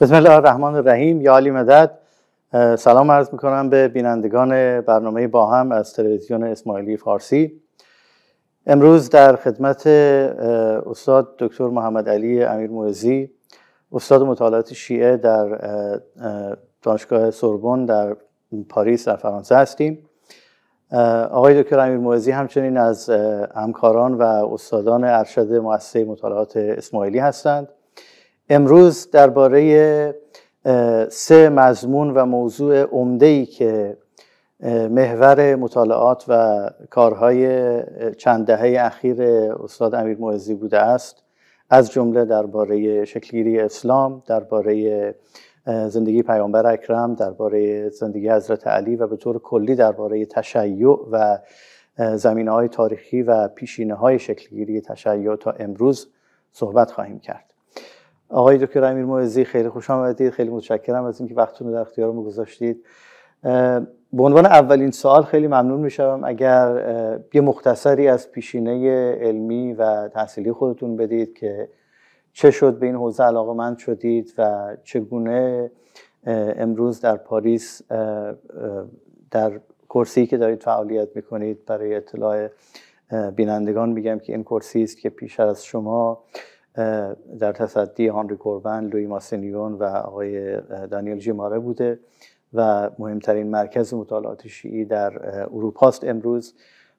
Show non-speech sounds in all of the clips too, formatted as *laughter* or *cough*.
بسم الله الرحمن الرحیم یا علی مدد سلام عرض میکنم به بینندگان برنامه با هم از تلویزیون اسماعیلی فارسی امروز در خدمت استاد دکتر محمد علی امیر موزی استاد مطالعات شیعه در دانشگاه سوربن در پاریس در فرانسه هستیم آقای دکتر امیر موزی همچنین از همکاران و استادان ارشد مؤسسه مطالعات اسماعیلی هستند امروز درباره سه مضمون و موضوع عمده که محور مطالعات و کارهای چند دهه اخیر استاد امیر معزی بوده است از جمله درباره شکلگیری اسلام درباره زندگی پیامبر اکرم درباره زندگی حضرت علی و به طور کلی درباره تشیع و زمینه های تاریخی و پیشینه های شکلگیری تشیع تا امروز صحبت خواهیم کرد آقای دکتر امیر موعزی خیلی خوش آمدید خیلی متشکرم از اینکه وقتتون رو در اختیار گذاشتید به عنوان اولین سوال خیلی ممنون میشم اگر یه مختصری از پیشینه علمی و تحصیلی خودتون بدید که چه شد به این حوزه مند شدید و چگونه امروز در پاریس در کرسی که دارید فعالیت میکنید برای اطلاع بینندگان میگم که این کرسی است که پیش از شما در تصدی هانری کوربن، لوی ماسینیون و آقای دانیل جیماره بوده و مهمترین مرکز مطالعات شیعی در اروپاست امروز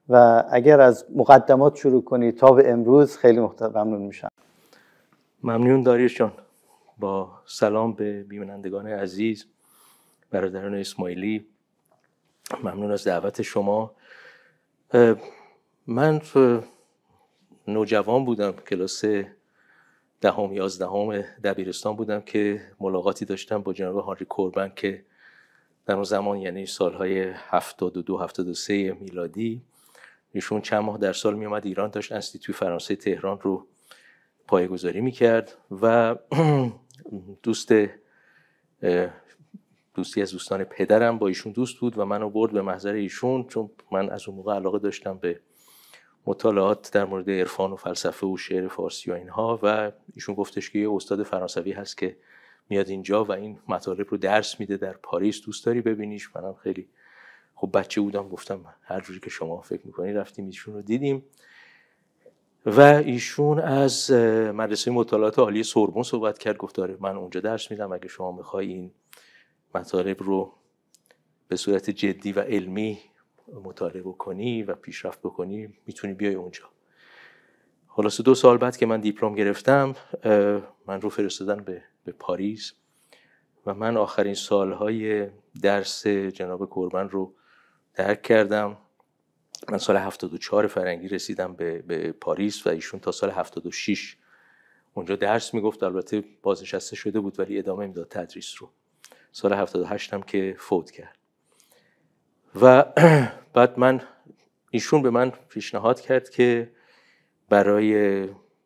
و اگر از مقدمات شروع کنی تا به امروز خیلی ممنون میشم ممنون داریش جان با سلام به بینندگان عزیز برادران اسماعیلی ممنون از دعوت شما من نوجوان بودم کلاس دهم یازدهم دبیرستان بودم که ملاقاتی داشتم با جناب هانری کوربن که در اون زمان یعنی سالهای 72 73 میلادی ایشون چند ماه در سال میومد ایران داشت انستیتوی فرانسه تهران رو پایگذاری میکرد و *clears throat* دوست دوستی از دوستان پدرم با ایشون دوست بود و منو برد به محضر ایشون چون من از اون موقع علاقه داشتم به مطالعات در مورد عرفان و فلسفه و شعر فارسی و اینها و ایشون گفتش که یه استاد فرانسوی هست که میاد اینجا و این مطالب رو درس میده در پاریس دوست داری ببینیش منم خیلی خب بچه بودم گفتم هر جوری که شما فکر میکنی رفتیم ایشون رو دیدیم و ایشون از مدرسه مطالعات عالی سوربون صحبت کرد گفت داره من اونجا درس میدم اگه شما میخوای این مطالب رو به صورت جدی و علمی مطالعه بکنی و پیشرفت بکنی میتونی بیای اونجا خلاصه دو سال بعد که من دیپلم گرفتم من رو فرستادن به،, به پاریس و من آخرین سالهای درس جناب کربن رو درک کردم من سال 74 فرنگی رسیدم به،, به, پاریس و ایشون تا سال 76 اونجا درس میگفت البته بازنشسته شده بود ولی ادامه میداد تدریس رو سال 78 هم که فوت کرد و *clears throat* بعد من ایشون به من پیشنهاد کرد که برای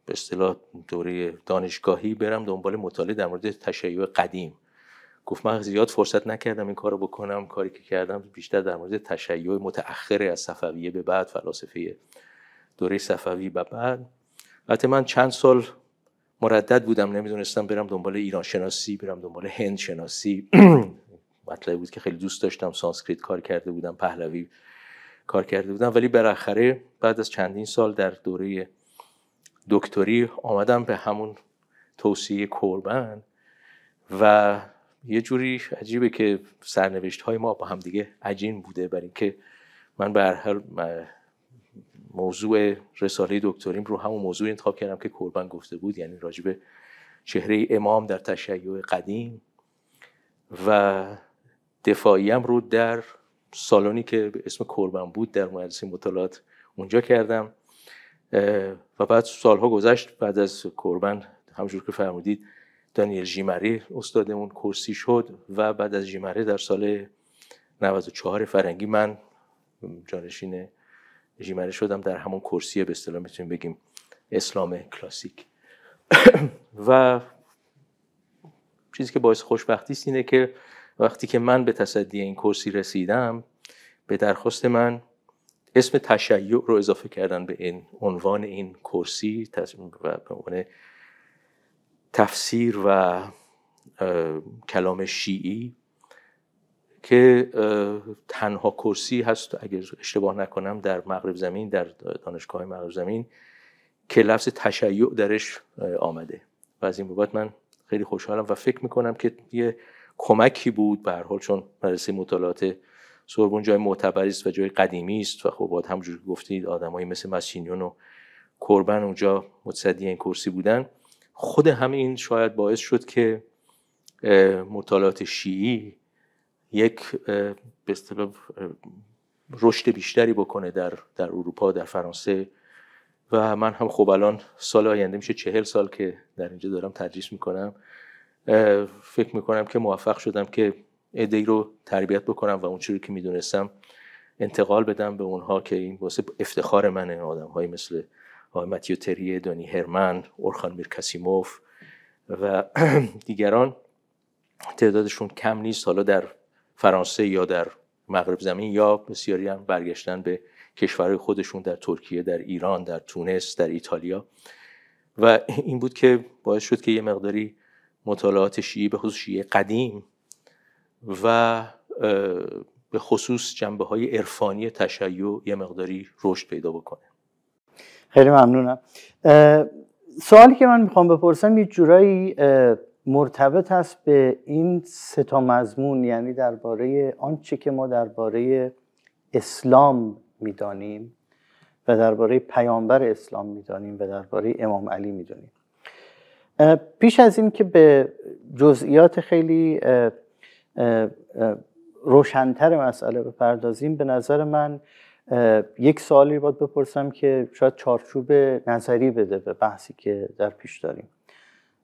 به اصطلاح دوره دانشگاهی برم دنبال مطالعه در مورد تشیع قدیم گفت من زیاد فرصت نکردم این کارو بکنم کاری که کردم بیشتر در مورد تشیع متأخر از صفویه به بعد فلاسفه دوره صفوی به بعد البته من چند سال مردد بودم نمیدونستم برم دنبال ایران شناسی برم دنبال هند شناسی *clears throat* مطلبی بود که خیلی دوست داشتم سانسکریت کار کرده بودم پهلوی کار کرده بودم ولی بالاخره بعد از چندین سال در دوره دکتری آمدم به همون توصیه کربن و یه جوری عجیبه که سرنوشت های ما با هم دیگه عجین بوده بر اینکه من به هر موضوع رساله دکتریم رو همون موضوع انتخاب کردم که کربن گفته بود یعنی راجبه چهره امام در تشیع قدیم و هم رو در سالونی که به اسم کربن بود در مدرسه مطالعات اونجا کردم و بعد سالها گذشت بعد از کربن همجور که فرمودید دانیل جیمری استادمون کرسی شد و بعد از جیمری در سال 94 فرنگی من جانشین جیمری شدم در همون کرسی به اصطلاح میتونیم بگیم اسلام کلاسیک *coughs* و چیزی که باعث خوشبختی است اینه که وقتی که من به تصدی این کرسی رسیدم به درخواست من اسم تشیع رو اضافه کردن به این عنوان این کرسی و به تفسیر و کلام شیعی که تنها کرسی هست اگر اشتباه نکنم در مغرب زمین در دانشگاه مغرب زمین که لفظ تشیع درش آمده و از این بابت من خیلی خوشحالم و فکر میکنم که یه کمکی بود به هر حال چون مدرسه مطالعات سوربون جای معتبری است و جای قدیمی است و خب باید که گفتید آدمایی مثل مسینیون و کربن اونجا متصدی این کرسی بودن خود همین شاید باعث شد که مطالعات شیعی یک به اصطلاح رشد بیشتری بکنه در در اروپا در فرانسه و من هم خب الان سال آینده میشه چهل سال که در اینجا دارم تدریس میکنم فکر میکنم که موفق شدم که ادهی رو تربیت بکنم و اون رو که میدونستم انتقال بدم به اونها که این واسه افتخار منه آدم های مثل آقای متیو تریه، دانی هرمن، اورخان میرکسیموف و *clears throat* دیگران تعدادشون کم نیست حالا در فرانسه یا در مغرب زمین یا بسیاری هم برگشتن به کشورهای خودشون در ترکیه، در ایران، در تونس، در ایتالیا و این بود که باعث شد که یه مقداری مطالعات شیعی به خصوص شیعه قدیم و به خصوص جنبه های عرفانی تشیع یه مقداری رشد پیدا بکنه خیلی ممنونم سوالی که من میخوام بپرسم یه جورایی مرتبط هست به این سه تا مضمون یعنی درباره آنچه که ما درباره اسلام میدانیم و درباره پیامبر اسلام میدانیم و درباره امام علی میدانیم پیش از این که به جزئیات خیلی روشنتر مسئله بپردازیم به نظر من یک سوالی باید بپرسم که شاید چارچوب نظری بده به بحثی که در پیش داریم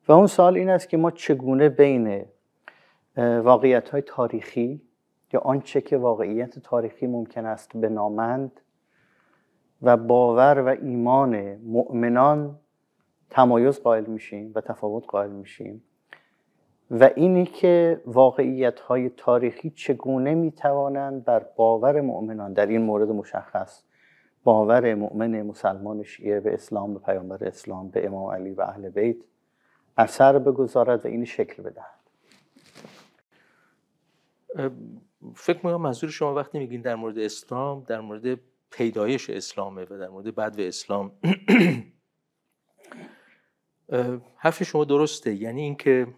و اون سوال این است که ما چگونه بین واقعیت های تاریخی یا آنچه که واقعیت تاریخی ممکن است بنامند و باور و ایمان مؤمنان تمایز قائل میشیم و تفاوت قائل میشیم و اینی که واقعیت های تاریخی چگونه میتوانند بر باور مؤمنان در این مورد مشخص باور مؤمن مسلمان شیعه به اسلام به پیامبر اسلام به امام علی و اهل بیت اثر بگذارد و این شکل بدهد فکر میکنم منظور شما وقتی میگین در مورد اسلام در مورد پیدایش اسلامه و در مورد بدو اسلام حرف شما درسته یعنی اینکه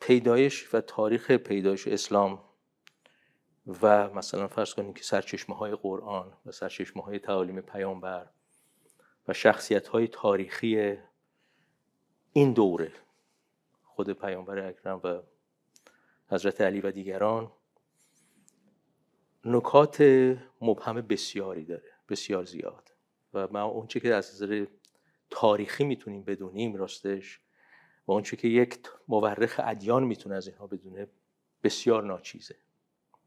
پیدایش و تاریخ پیدایش اسلام و مثلا فرض کنید که سرچشمه های قرآن و سرچشمه های تعالیم پیامبر و شخصیت های تاریخی این دوره خود پیامبر اکرم و حضرت علی و دیگران نکات مبهم بسیاری داره بسیار زیاد و من اون که از نظر تاریخی میتونیم بدونیم راستش و آنچه که یک مورخ ادیان میتونه از اینها بدونه بسیار ناچیزه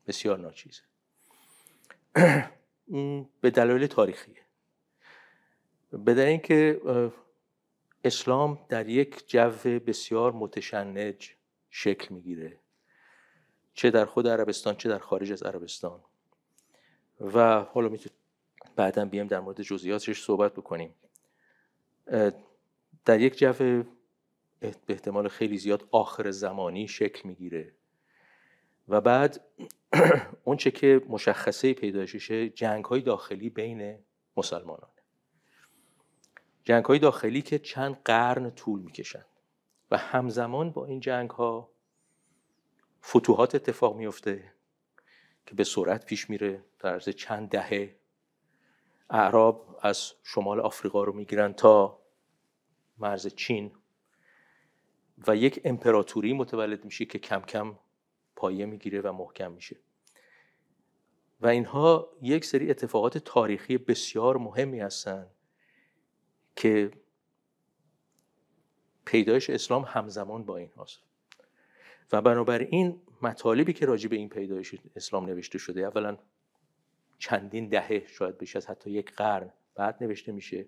بسیار ناچیزه *clears throat* به دلایل تاریخیه به دلیل اینکه اسلام در یک جو بسیار متشنج شکل میگیره چه در خود عربستان چه در خارج از عربستان و حالا میتونیم بعدا بیایم در مورد جزئیاتش صحبت بکنیم در یک جفه به احتمال خیلی زیاد آخر زمانی شکل میگیره و بعد *clears throat* اونچه که مشخصه پیدایششه جنگ های داخلی بین مسلمانان. جنگ های داخلی که چند قرن طول میکشند و همزمان با این جنگ ها فتوحات اتفاق میفته که به سرعت پیش میره در عرض چند دهه اعراب از شمال آفریقا رو میگیرن تا مرز چین و یک امپراتوری متولد میشه که کم کم پایه میگیره و محکم میشه و اینها یک سری اتفاقات تاریخی بسیار مهمی هستند که پیدایش اسلام همزمان با این هاست و بنابراین مطالبی که راجع به این پیدایش اسلام نوشته شده اولا چندین دهه شاید بیش از حتی یک قرن بعد نوشته میشه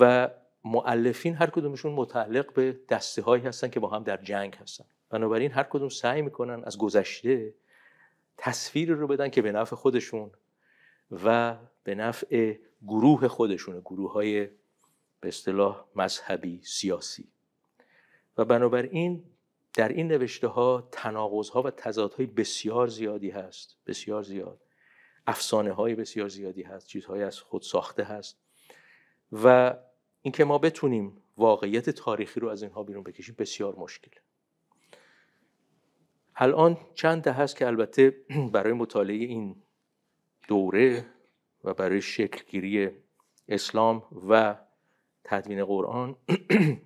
و معلفین هر کدومشون متعلق به دسته هایی هستن که با هم در جنگ هستن بنابراین هر کدوم سعی میکنن از گذشته تصویری رو بدن که به نفع خودشون و به نفع گروه خودشون گروه های به اصطلاح مذهبی سیاسی و بنابراین در این نوشته ها تناقض ها و تضاد های بسیار زیادی هست بسیار زیاد افسانه های بسیار زیادی هست چیزهایی از خود ساخته هست و اینکه ما بتونیم واقعیت تاریخی رو از اینها بیرون بکشیم بسیار مشکل الان چند ده هست که البته *clears throat* برای مطالعه این دوره و برای شکلگیری اسلام و تدوین قرآن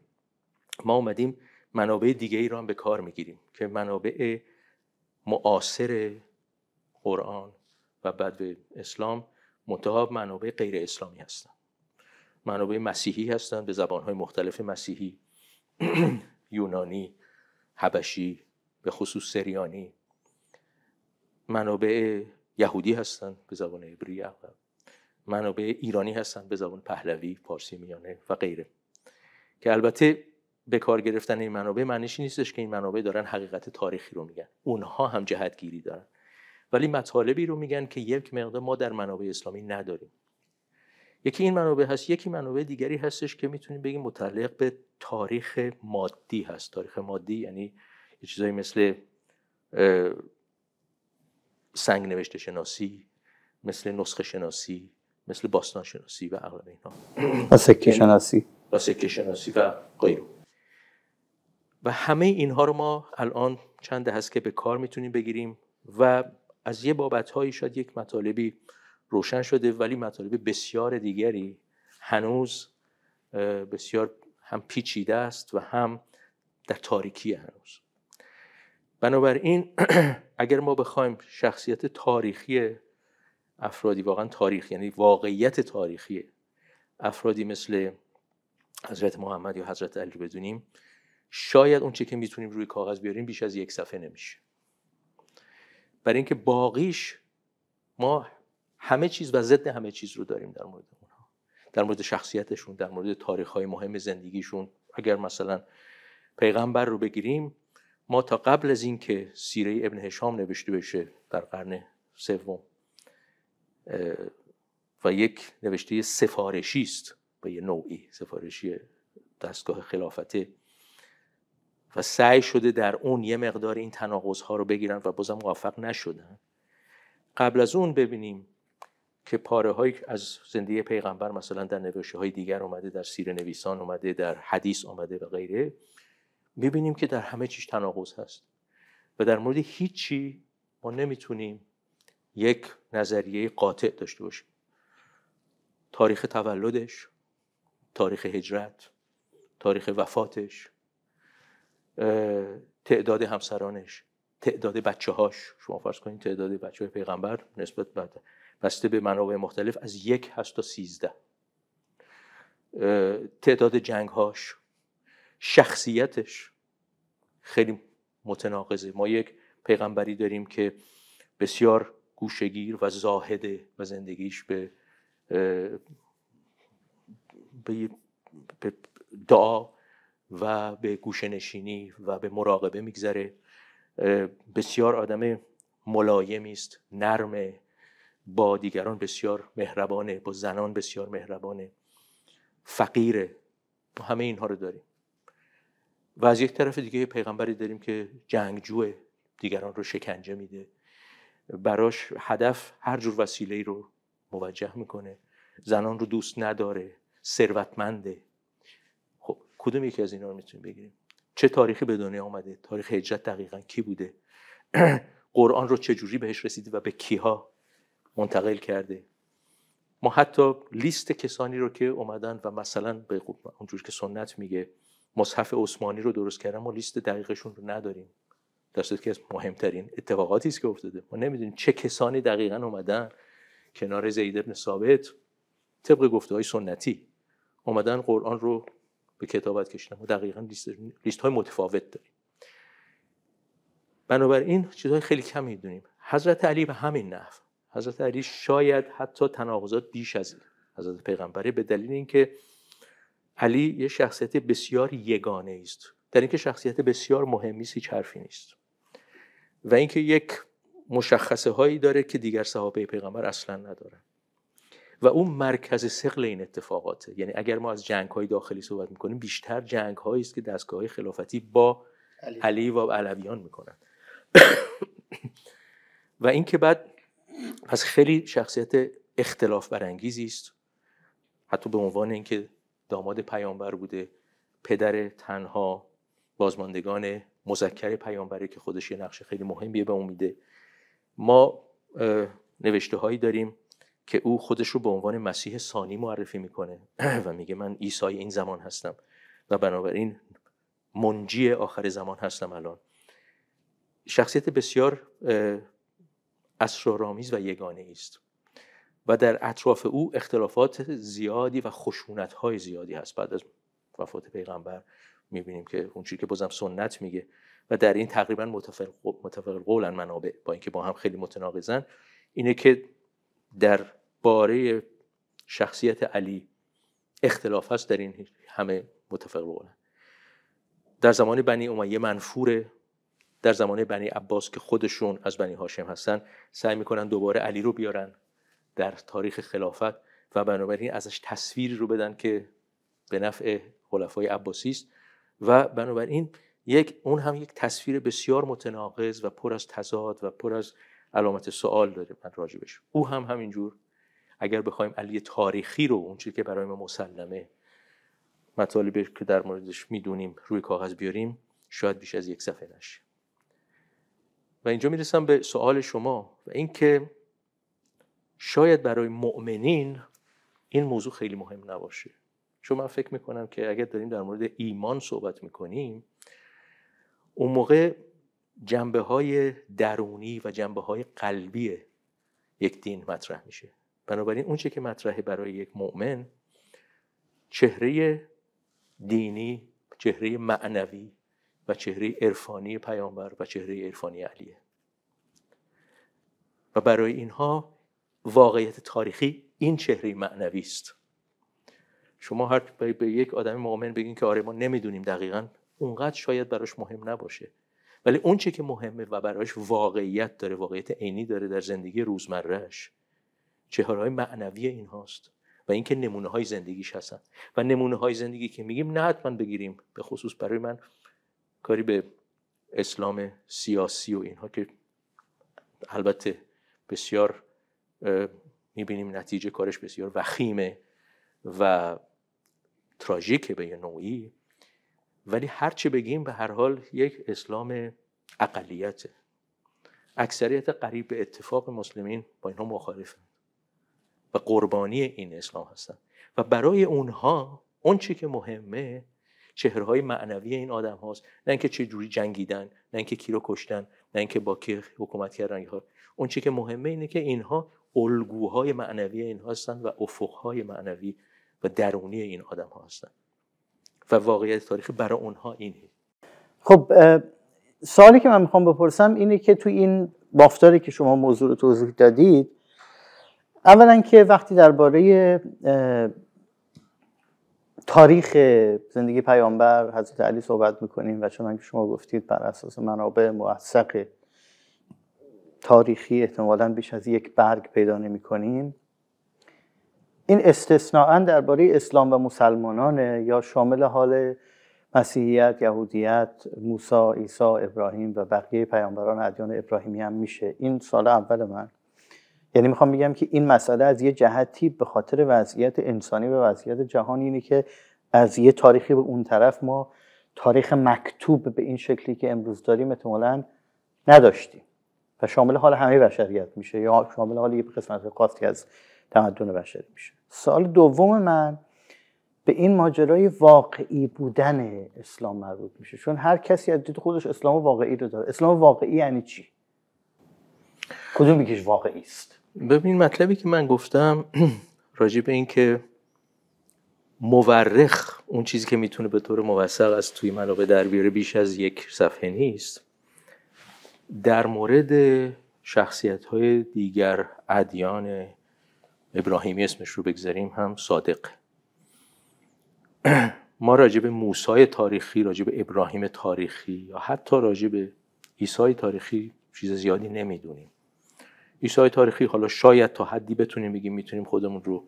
*clears throat* ما اومدیم منابع دیگه هم به کار میگیریم که منابع معاصر قرآن و بعد به اسلام منتها منابع غیر اسلامی هستند منابع مسیحی هستند به زبانهای مختلف مسیحی *clears throat* یونانی حبشی به خصوص سریانی منابع یهودی هستند به زبان عبری منابع ایرانی هستند به زبان پهلوی پارسی میانه و غیره که البته به کار گرفتن این منابع معنیش نیستش که این منابع دارن حقیقت تاریخی رو میگن اونها هم جهتگیری دارن ولی مطالبی رو میگن که یک مقدار ما در منابع اسلامی نداریم یکی این منابع هست یکی منابع دیگری هستش که میتونیم بگیم متعلق به تاریخ مادی هست تاریخ مادی یعنی یه چیزایی مثل سنگ نوشته شناسی مثل نسخه شناسی مثل باستان شناسی و اغلب اینها *clears throat* سکه یعنی شناسی و سکه شناسی و غیره و همه اینها رو ما الان چند هست که به کار میتونیم بگیریم و از یه بابت هایی شاید یک مطالبی روشن شده ولی مطالب بسیار دیگری هنوز بسیار هم پیچیده است و هم در تاریکی هنوز بنابراین *clears throat* اگر ما بخوایم شخصیت تاریخی افرادی واقعا تاریخ یعنی واقعیت تاریخی افرادی مثل حضرت محمد یا حضرت علی بدونیم شاید اون چه که میتونیم روی کاغذ بیاریم بیش از یک صفحه نمیشه برای اینکه باقیش ما همه چیز و ضد همه چیز رو داریم در مورد اونها در مورد شخصیتشون در مورد های مهم زندگیشون اگر مثلا پیغمبر رو بگیریم ما تا قبل از اینکه سیره ابن هشام نوشته بشه در قرن سوم و یک نوشته سفارشی است به یه نوعی سفارشی دستگاه خلافته و سعی شده در اون یه مقدار این تناقض ها رو بگیرن و بازم موفق نشدن قبل از اون ببینیم که پاره های از زندگی پیغمبر مثلا در نوشه های دیگر اومده در سیر نویسان اومده در حدیث اومده و غیره میبینیم که در همه چیش تناقض هست و در مورد هیچی ما نمیتونیم یک نظریه قاطع داشته باشیم تاریخ تولدش تاریخ هجرت تاریخ وفاتش تعداد همسرانش تعداد بچه هاش شما فرض کنید تعداد بچه های پیغمبر نسبت بسته به منابع مختلف از یک هست تا سیزده تعداد جنگ هاش شخصیتش خیلی متناقضه ما یک پیغمبری داریم که بسیار گوشگیر و زاهده و زندگیش به به دعا و به گوشه نشینی و به مراقبه میگذره بسیار آدم ملایمی است نرم با دیگران بسیار مهربانه با زنان بسیار مهربانه فقیره همه اینها رو داریم و از یک طرف دیگه پیغمبری داریم که جنگجو دیگران رو شکنجه میده براش هدف هر جور وسیله رو موجه میکنه زنان رو دوست نداره ثروتمنده کدوم یکی از اینا رو میتونیم بگیریم چه تاریخی به دنیا آمده تاریخ هجرت دقیقا کی بوده *clears throat* قرآن رو چه جوری بهش رسیده و به کیها منتقل کرده ما حتی لیست کسانی رو که اومدن و مثلا به خب اونجور که سنت میگه مصحف عثمانی رو درست کردن ما لیست دقیقشون رو نداریم در که از مهمترین اتفاقاتی است که افتاده ما نمیدونیم چه کسانی دقیقا اومدن کنار زید ابن ثابت طبق گفته های سنتی اومدن قرآن رو به کتابت کشیدن دقیقا لیست, های متفاوت داریم بنابراین چیزهای خیلی کم میدونیم حضرت علی به همین نحو حضرت علی شاید حتی تناقضات بیش از حضرت پیغمبره به دلیل اینکه علی یه شخصیت بسیار یگانه است در اینکه شخصیت بسیار مهمی است حرفی نیست و اینکه یک مشخصه هایی داره که دیگر صحابه پیغمبر اصلا نداره. و اون مرکز سقل این اتفاقاته یعنی اگر ما از جنگ های داخلی صحبت میکنیم بیشتر جنگ است که دستگاه های خلافتی با علی, و علویان میکنن و این که بعد پس خیلی شخصیت اختلاف برانگیزی است حتی به عنوان اینکه داماد پیامبر بوده پدر تنها بازماندگان مذکر پیامبری که خودش یه نقش خیلی مهمیه به اون میده ما نوشته هایی داریم که او خودش رو به عنوان مسیح ثانی معرفی میکنه *clears throat* و میگه من ایسای این زمان هستم و بنابراین منجی آخر زمان هستم الان شخصیت بسیار اسرارآمیز و یگانه است و در اطراف او اختلافات زیادی و خشونت زیادی هست بعد از وفات پیغمبر میبینیم که اون چیزی که بازم سنت میگه و در این تقریبا متفق قولن منابع با اینکه با هم خیلی متناقضن اینه که در باره شخصیت علی اختلاف هست در این همه متفق در زمان بنی امیه منفوره در زمان بنی عباس که خودشون از بنی هاشم هستن سعی میکنن دوباره علی رو بیارن در تاریخ خلافت و بنابراین ازش تصویری رو بدن که به نفع خلفای عباسی است و بنابراین یک اون هم یک تصویر بسیار متناقض و پر از تضاد و پر از علامت سوال داره من راجبش او هم همینجور اگر بخوایم علی تاریخی رو اون چیزی که برای ما مسلمه مطالبی که در موردش میدونیم روی کاغذ بیاریم شاید بیش از یک صفحه نشه و اینجا میرسم به سوال شما و اینکه شاید برای مؤمنین این موضوع خیلی مهم نباشه چون من فکر میکنم که اگر داریم در مورد ایمان صحبت میکنیم اون موقع جنبه های درونی و جنبه های قلبی یک دین مطرح میشه بنابراین اونچه که مطرحه برای یک مؤمن چهره دینی چهره معنوی و چهره عرفانی پیامبر و چهره عرفانی علیه و برای اینها واقعیت تاریخی این چهره معنوی است شما هر به یک آدم مؤمن بگین که آره ما نمیدونیم دقیقا اونقدر شاید براش مهم نباشه ولی اونچه که مهمه و براش واقعیت داره واقعیت عینی داره در زندگی روزمرهش چهارهای معنوی این هاست و اینکه نمونه های زندگیش هستن و نمونه های زندگی که میگیم نه حتما بگیریم به خصوص برای من کاری به اسلام سیاسی و اینها که البته بسیار میبینیم نتیجه کارش بسیار وخیمه و تراژیکه به یه نوعی ولی هرچه بگیم به هر حال یک اسلام اقلیته اکثریت قریب به اتفاق مسلمین با اینها مخالفه و قربانی این اسلام هستن و برای اونها اون چی که مهمه های معنوی این آدم هاست نه اینکه چه جوری جنگیدن نه اینکه کی رو کشتن نه اینکه با کی حکومت کردن ها اون که مهمه اینه که اینها الگوهای معنوی این هستن و های معنوی و درونی این آدم ها و واقعیت تاریخ برای اونها اینه خب سوالی که من میخوام بپرسم اینه که تو این بافتاری که شما موضوع رو توضیح دادید اولا که وقتی درباره تاریخ زندگی پیامبر حضرت علی صحبت میکنیم و چون که شما گفتید بر اساس منابع موثق تاریخی احتمالا بیش از یک برگ پیدا نمی کنیم این استثناعا درباره اسلام و مسلمانان یا شامل حال مسیحیت، یهودیت، موسی، عیسی، ابراهیم و بقیه پیامبران ادیان ابراهیمی هم میشه این سال اول من یعنی میخوام بگم که این مسئله از یه جهتی به خاطر وضعیت انسانی و وضعیت جهانی اینه که از یه تاریخی به اون طرف ما تاریخ مکتوب به این شکلی که امروز داریم احتمالا نداشتیم و شامل حال همه بشریت میشه یا شامل حال یه قسمت خاصی از تمدن بشری میشه سال دوم من به این ماجرای واقعی بودن اسلام مربوط میشه چون هر کسی از دید خودش اسلام واقعی رو داره اسلام واقعی یعنی چی کدوم میگیش واقعی است ببین مطلبی که من گفتم *clears throat* راجع به این که مورخ اون چیزی که میتونه به طور موثق از توی منابع در بیاره بیش از یک صفحه نیست در مورد شخصیت های دیگر ادیان ابراهیمی اسمش رو بگذاریم هم صادق *clears throat* ما راجع به موسای تاریخی راجع به ابراهیم تاریخی یا حتی راجع به عیسای تاریخی چیز زیادی نمیدونیم ایسای تاریخی حالا شاید تا حدی بتونیم بگیم میتونیم خودمون رو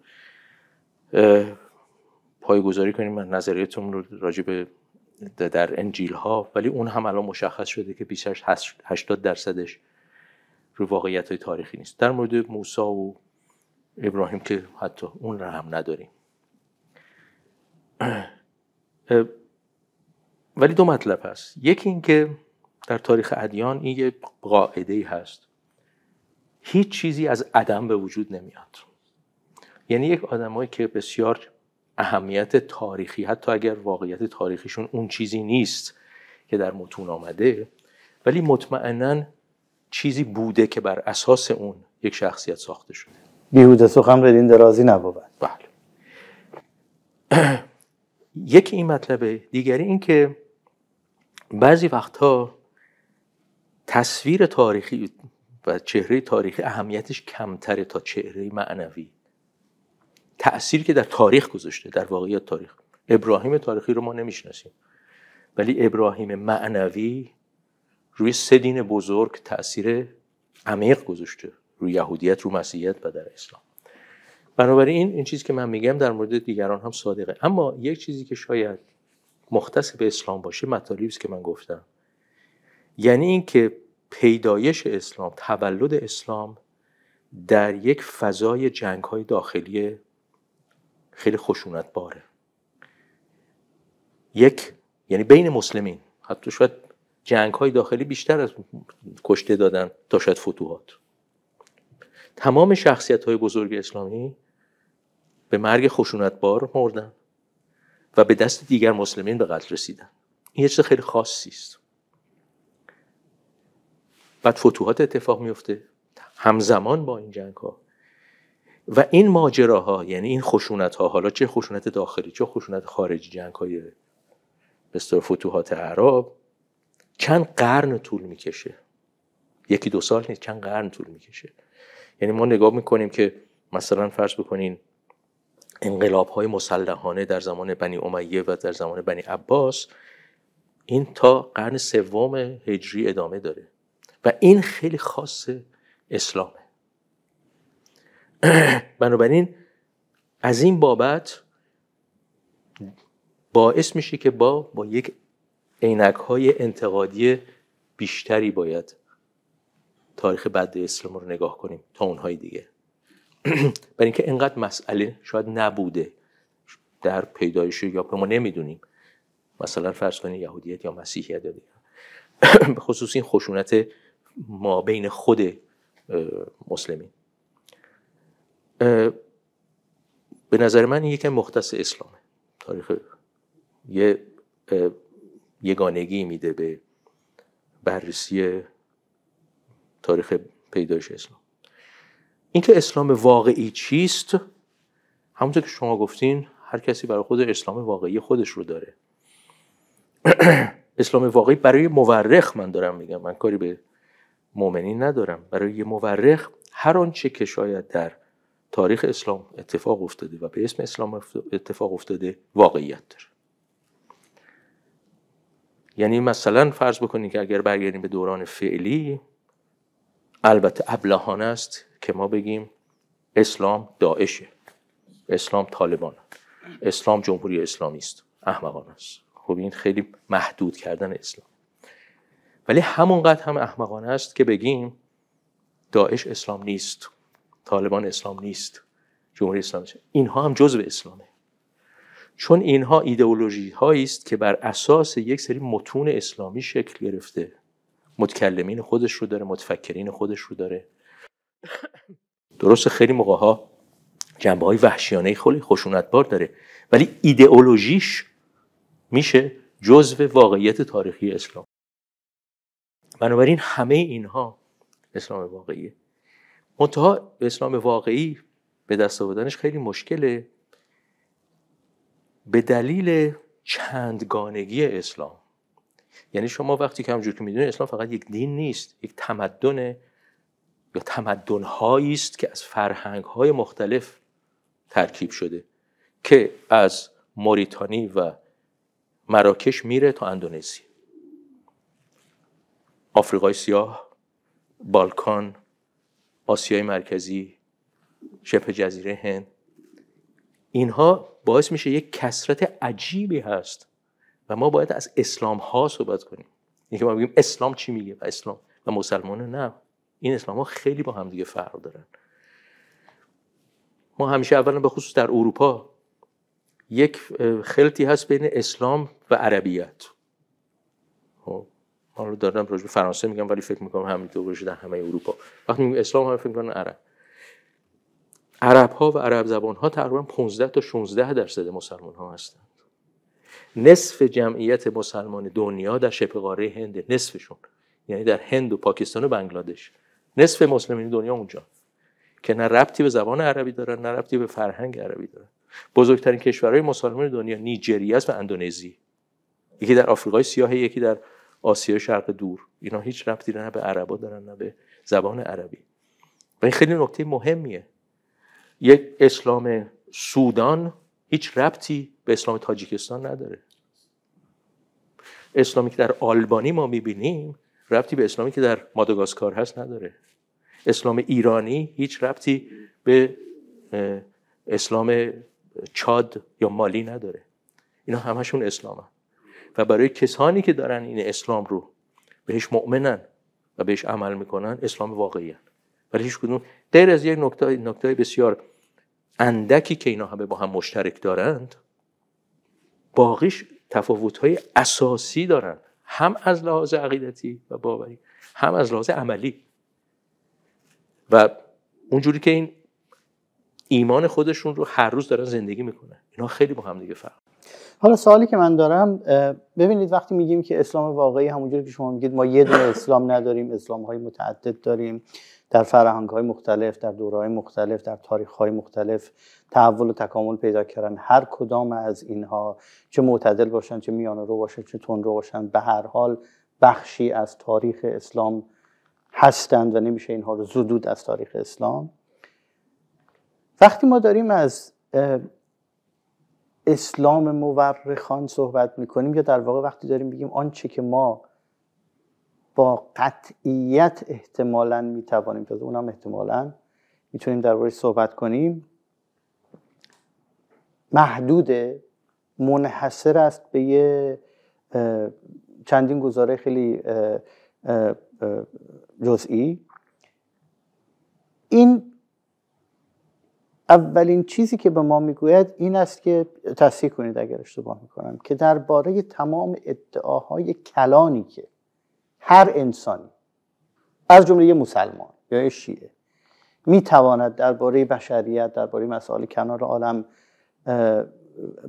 پایگذاری کنیم من نظریتون رو راجع در انجیل ها ولی اون هم الان مشخص شده که بیشتر 80 درصدش رو واقعیت های تاریخی نیست در مورد موسی و ابراهیم که حتی اون رو هم نداریم ولی دو مطلب هست یکی اینکه در تاریخ ادیان این یه قاعده ای هست هیچ چیزی از عدم به وجود نمیاد یعنی یک آدمایی که بسیار اهمیت تاریخی حتی اگر واقعیت تاریخیشون اون چیزی نیست که در متون آمده ولی مطمئنا چیزی بوده که بر اساس اون یک شخصیت ساخته شده بیهوده سخن بدین درازی نبود بله *clears throat* یکی این مطلبه دیگری این که بعضی وقتها تصویر تاریخی و چهره تاریخی اهمیتش کمتره تا چهره معنوی تأثیری که در تاریخ گذاشته در واقعیت تاریخ ابراهیم تاریخی رو ما نمیشناسیم ولی ابراهیم معنوی روی سه دین بزرگ تاثیر عمیق گذاشته روی یهودیت رو مسیحیت و در اسلام بنابراین این چیزی که من میگم در مورد دیگران هم صادقه اما یک چیزی که شاید مختص به اسلام باشه مطالبی است که من گفتم یعنی اینکه پیدایش اسلام تولد اسلام در یک فضای جنگ های داخلی خیلی خشونت باره یک یعنی بین مسلمین حتی شاید جنگ های داخلی بیشتر از کشته دادن تا شاید فتوحات تمام شخصیت های بزرگ اسلامی به مرگ خشونت بار مردن و به دست دیگر مسلمین به قتل رسیدن این یه چیز خیلی خاصی است بعد فتوحات اتفاق میفته همزمان با این جنگ ها و این ماجراها یعنی این خشونت ها حالا چه خشونت داخلی چه خشونت خارجی جنگ های به فتوحات عرب چند قرن طول میکشه یکی دو سال نیست چند قرن طول میکشه یعنی ما نگاه میکنیم که مثلا فرض بکنین انقلاب های مسلحانه در زمان بنی امیه و در زمان بنی عباس این تا قرن سوم هجری ادامه داره و این خیلی خاص اسلامه *clears throat* بنابراین از این بابت باعث میشه که با با یک عینک های انتقادی بیشتری باید تاریخ بعد اسلام رو نگاه کنیم تا اونهای دیگه *clears throat* برای اینکه انقدر مسئله شاید نبوده در پیدایش یا ما نمیدونیم مثلا فرض کنید یهودیت یا مسیحیت یا *clears throat* به خصوص این خشونت ما بین خود مسلمین به نظر من این یکم مختص اسلامه تاریخ یه یگانگی میده به بررسی تاریخ پیدایش اسلام اینکه اسلام واقعی چیست همونطور که شما گفتین هر کسی برای خود اسلام واقعی خودش رو داره *clears throat* اسلام واقعی برای مورخ من دارم میگم من کاری به مؤمنین ندارم برای یه مورخ هر آنچه که شاید در تاریخ اسلام اتفاق افتاده و به اسم اسلام اتفاق افتاده واقعیت داره یعنی مثلا فرض بکنید که اگر برگردیم به دوران فعلی البته ابلهانه است که ما بگیم اسلام داعشه اسلام طالبان اسلام جمهوری اسلامی است احمقانه است خب این خیلی محدود کردن اسلام ولی همونقدر هم احمقانه است که بگیم داعش اسلام نیست طالبان اسلام نیست جمهوری اسلامی اینها هم جزء اسلامه چون اینها ایدئولوژی هایی است که بر اساس یک سری متون اسلامی شکل گرفته متکلمین خودش رو داره متفکرین خودش رو داره درست خیلی موقع ها جنبه های وحشیانه خیلی خشونتبار داره ولی ایدئولوژیش میشه جزو واقعیت تاریخی اسلام بنابراین همه اینها اسلام واقعیه منتها اسلام واقعی به دست آوردنش خیلی مشکله به دلیل چندگانگی اسلام یعنی شما وقتی که همجور که میدونید اسلام فقط یک دین نیست یک تمدن یا تمدن است که از فرهنگ های مختلف ترکیب شده که از موریتانی و مراکش میره تا اندونزی آفریقای سیاه بالکان آسیای مرکزی شبه جزیره هند اینها باعث میشه یک کسرت عجیبی هست و ما باید از اسلام ها صحبت کنیم اینکه ما بگیم اسلام چی میگه و اسلام و مسلمان نه این اسلام ها خیلی با هم دیگه فرق دارن ما همیشه اولا به خصوص در اروپا یک خلطی هست بین اسلام و عربیت حالا دارم راجع فرانسه میگم ولی فکر میکنم همینطور باشه در همه اروپا وقتی میگم اسلام هم فکر میکنن عرب عرب ها و عرب زبان ها تقریبا 15 تا 16 درصد مسلمان ها هستند نصف جمعیت مسلمان دنیا در شبه قاره هنده نصفشون یعنی در هند و پاکستان و بنگلادش نصف مسلمین دنیا اونجا که نه ربطی به زبان عربی دارن نه ربطی به فرهنگ عربی دارن بزرگترین کشورهای مسلمان دنیا نیجریه است و اندونزی یکی در آفریقای سیاه یکی در آسیا شرق دور اینا هیچ ربطی نه به عربا دارن نه به زبان عربی و این خیلی نکته مهمیه یک اسلام سودان هیچ ربطی به اسلام تاجیکستان نداره اسلامی که در آلبانی ما میبینیم ربطی به اسلامی که در ماداگاسکار هست نداره اسلام ایرانی هیچ ربطی به اسلام چاد یا مالی نداره اینا همشون اسلام و برای کسانی که دارن این اسلام رو بهش مؤمنن و بهش عمل میکنن اسلام واقعی ولی هیچ کدوم از یک نکته نکته بسیار اندکی که اینا همه با هم مشترک دارند باقیش های اساسی دارن هم از لحاظ عقیدتی و باوری هم از لحاظ عملی و اونجوری که این ایمان خودشون رو هر روز دارن زندگی میکنن اینا خیلی با هم دیگه فرق حالا سوالی که من دارم ببینید وقتی میگیم که اسلام واقعی همونجور که شما میگید ما یه دونه اسلام نداریم اسلام های متعدد داریم در فرهنگ های مختلف در دوره های مختلف در تاریخ های مختلف تحول و تکامل پیدا کردن هر کدام از اینها چه معتدل باشن چه میان رو باشن چه تون رو باشن به هر حال بخشی از تاریخ اسلام هستند و نمیشه اینها رو زدود از تاریخ اسلام وقتی ما داریم از اسلام مورخان صحبت میکنیم یا در واقع وقتی داریم بگیم آنچه که ما با قطعیت احتمالا میتوانیم تازه اونم احتمالا میتونیم درباره صحبت کنیم محدود منحصر است به یه چندین گزاره خیلی جزئی این اولین چیزی که به ما میگوید این است که تصحیح کنید اگر اشتباه میکنم که درباره تمام ادعاهای کلانی که هر انسانی از جمله یه مسلمان یا یه شیعه میتواند درباره بشریت درباره مسائل کنار عالم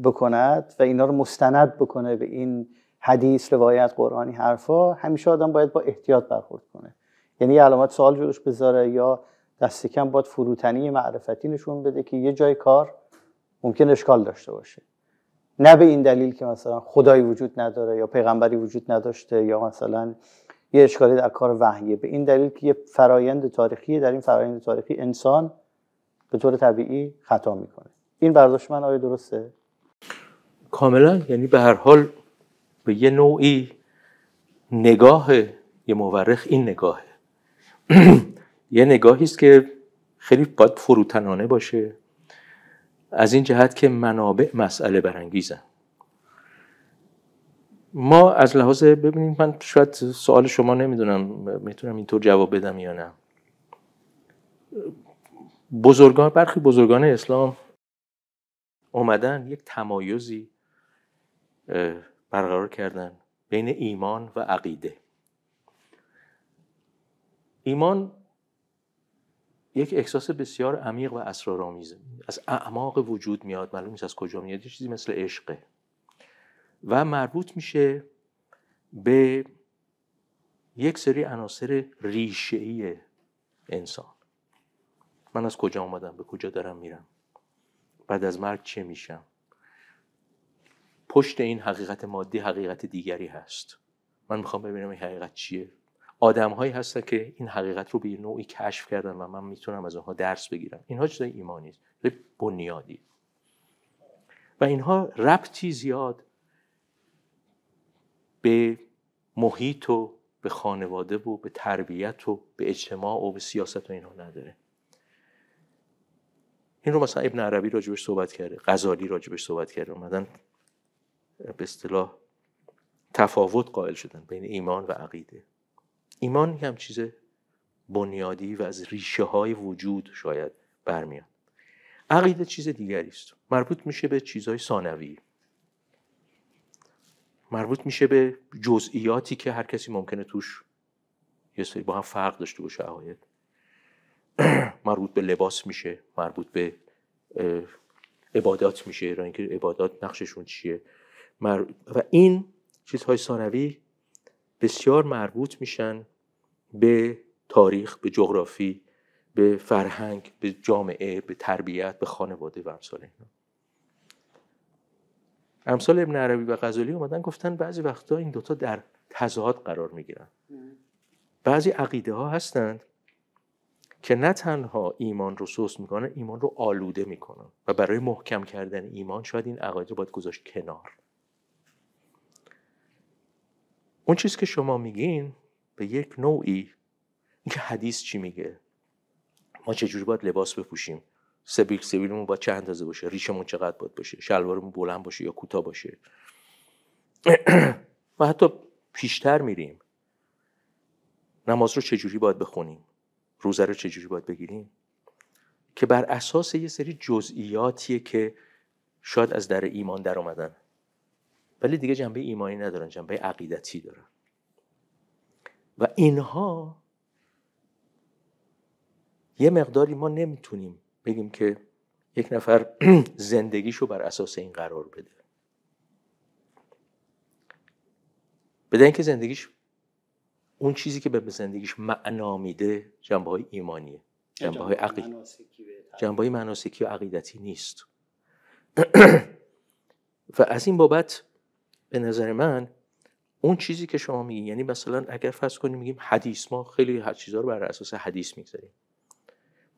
بکند و اینا رو مستند بکنه به این حدیث روایت قرآنی حرفا همیشه آدم باید با احتیاط برخورد کنه یعنی علامت سوال روش بذاره یا دست کم باید فروتنی معرفتی نشون بده که یه جای کار ممکن اشکال داشته باشه نه به این دلیل که مثلا خدایی وجود نداره یا پیغمبری وجود نداشته یا مثلا یه اشکالی در کار وحیه به این دلیل که یه فرایند تاریخی در این فرایند تاریخی انسان به طور طبیعی خطا میکنه این برداشت من آیا درسته کاملا یعنی به هر حال به یه نوعی نگاه یه مورخ این نگاهه *clears throat* یه نگاهی است که خیلی باید فروتنانه باشه از این جهت که منابع مسئله برانگیزن ما از لحاظ ببینید من شاید سوال شما نمیدونم میتونم اینطور جواب بدم یا نه بزرگان برخی بزرگان اسلام اومدن یک تمایزی برقرار کردن بین ایمان و عقیده ایمان یک احساس بسیار عمیق و اسرارآمیز از اعماق وجود میاد معلوم نیست از کجا میاد یه چیزی مثل عشقه و مربوط میشه به یک سری عناصر ریشه‌ای انسان من از کجا آمدم به کجا دارم میرم بعد از مرگ چه میشم پشت این حقیقت مادی حقیقت دیگری هست من میخوام ببینم این حقیقت چیه هایی هستن که این حقیقت رو به نوعی کشف کردن و من میتونم از آنها درس بگیرم اینها چیزای ایمانی است بنیادی و اینها ربطی زیاد به محیط و به خانواده و به تربیت و به اجتماع و به سیاست و اینها نداره این رو مثلا ابن عربی راجبش صحبت کرده غزالی راجبش صحبت کرده اومدن به اصطلاح تفاوت قائل شدن بین ایمان و عقیده ایمان هم چیز بنیادی و از ریشه های وجود شاید برمیاد عقیده چیز دیگری است مربوط میشه به چیزهای ثانوی مربوط میشه به جزئیاتی که هر کسی ممکنه توش یه سری با هم فرق داشته باشه عقاید *clears throat* مربوط به لباس میشه مربوط به عبادات میشه را اینکه عبادات نقششون چیه و این چیزهای ثانوی بسیار مربوط میشن به تاریخ به جغرافی به فرهنگ به جامعه به تربیت به خانواده و امثال اینا امثال ابن عربی و غزالی اومدن گفتن بعضی وقتا این دوتا در تضاد قرار میگیرن بعضی عقیده ها هستند که نه تنها ایمان رو سوس میکنن ایمان رو آلوده میکنن و برای محکم کردن ایمان شاید این عقاید رو باید گذاشت کنار اون چیزی که شما میگین به یک نوعی اینکه حدیث چی میگه ما چجوری باید لباس بپوشیم سبیل سبیلمون باید چه اندازه باشه ریشمون چقدر باید باشه شلوارمون بلند باشه یا کوتاه باشه *clears throat* و حتی پیشتر میریم نماز رو چه جوری باید بخونیم روزه رو چه جوری باید بگیریم که بر اساس یه سری جزئیاتیه که شاید از در ایمان در اومدن ولی دیگه جنبه ایمانی ندارن جنبه عقیدتی دارن و اینها یه مقداری ما نمیتونیم بگیم که یک نفر *clears throat* زندگیشو بر اساس این قرار بده بدن که زندگیش اون چیزی که به زندگیش معنا میده جنبه های ایمانیه جنبه های عقید جنبه های مناسکی و عقیدتی نیست *clears throat* و از این بابت به نظر من اون چیزی که شما میگی یعنی مثلا اگر فرض کنیم میگیم حدیث ما خیلی هر چیزا رو بر اساس حدیث میگذاریم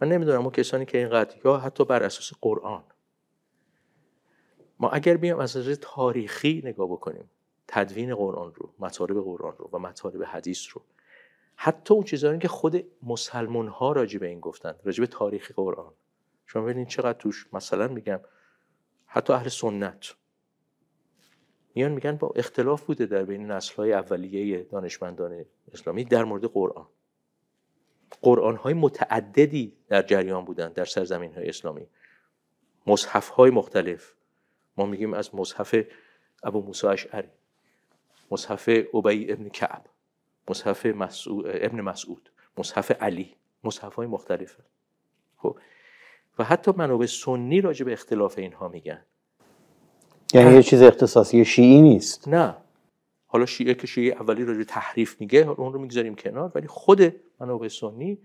من نمیدونم اون کسانی که اینقدر یا حتی بر اساس قرآن ما اگر بیام از نظر تاریخی نگاه بکنیم تدوین قرآن رو مطالب قرآن رو و مطالب حدیث رو حتی اون چیزهایی که خود مسلمان ها راجع به این گفتن راجع به تاریخ قرآن شما ببینید چقدر توش مثلا میگم حتی اهل سنت میان میگن با اختلاف بوده در بین های اولیه دانشمندان اسلامی در مورد قرآن قرآن های متعددی در جریان بودن در سرزمین های اسلامی مصحف های مختلف ما میگیم از مصحف ابو موسی اشعری مصحف ابی ابن کعب مصحف مسعود، ابن مسعود مصحف علی مصحف های مختلف خب، و حتی منابع سنی راجع به اختلاف اینها میگن یعنی یه چیز اختصاصی شیعی نیست نه حالا شیعه که شیعه اولی به تحریف میگه اون رو میگذاریم کنار ولی خود منابع سنی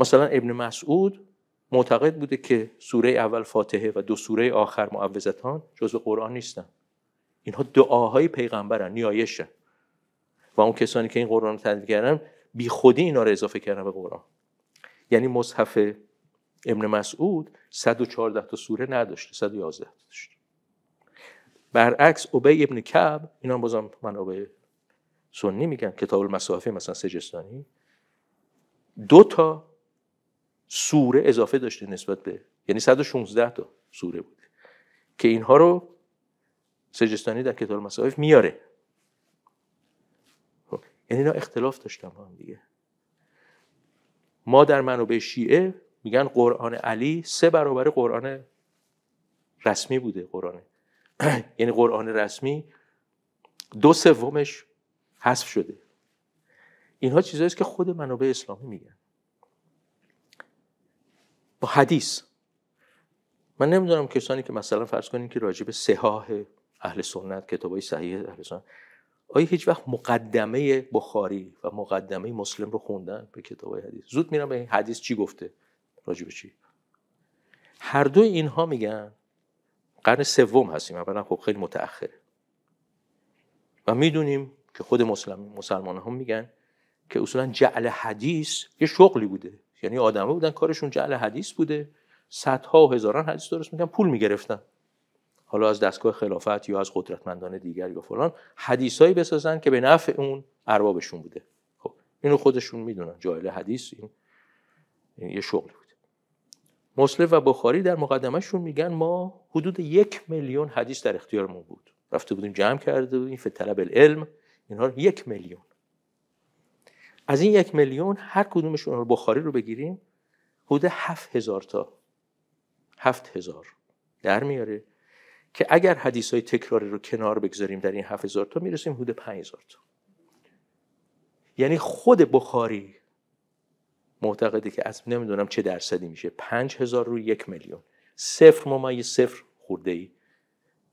مثلا ابن مسعود معتقد بوده که سوره اول فاتحه و دو سوره آخر معوضتان جزو قرآن نیستن اینها دعاهای پیغمبرن نیایشن و اون کسانی که این قرآن رو تدوین کردن بی خودی اینا رو اضافه کردن به قرآن یعنی مصحف ابن مسعود 114 تا سوره نداشته 111 تا داشته برعکس ابی ابن کعب اینا بازم منابع سنی میگن کتاب المصاحف مثلا سجستانی دو تا سوره اضافه داشته نسبت به یعنی 116 تا سوره بود که اینها رو سجستانی در کتاب المصاحف میاره خب، یعنی اینا اختلاف داشتن با هم دیگه ما در منابع شیعه میگن قرآن علی سه برابر قرآن رسمی بوده قرآن *clears throat* یعنی قرآن رسمی دو سومش حذف شده اینها چیزایی که خود منابع اسلامی میگن با حدیث من نمیدونم کسانی که مثلا فرض کنین که راجب سهاه اهل سنت کتابای صحیح اهل سنت آیا هیچ وقت مقدمه بخاری و مقدمه مسلم رو خوندن به کتابای حدیث زود میرم به حدیث چی گفته راجب چی هر دو اینها میگن قرن سوم هستیم اولا خب خیلی متأخره و میدونیم که خود مسلمان مسلمان هم میگن که اصولا جعل حدیث یه شغلی بوده یعنی آدم بودن کارشون جعل حدیث بوده صدها و هزاران حدیث درست میگن پول میگرفتن حالا از دستگاه خلافت یا از قدرتمندان دیگر یا فلان حدیثایی بسازن که به نفع اون اربابشون بوده خب اینو خودشون میدونن جاهل حدیث این, این یه شغل مسلم و بخاری در مقدمهشون میگن ما حدود یک میلیون حدیث در ما بود رفته بودیم جمع کرده بودیم فی طلب العلم اینها یک میلیون از این یک میلیون هر کدومشون بخاری رو بگیریم حدود هفت هزار تا هفت هزار در میاره که اگر حدیث های تکراری رو کنار بگذاریم در این هفت هزار تا میرسیم حدود پنج هزار تا یعنی خود بخاری معتقده که از نمیدونم چه درصدی میشه 5000 روی یک میلیون صفر ممیز صفر خورده ای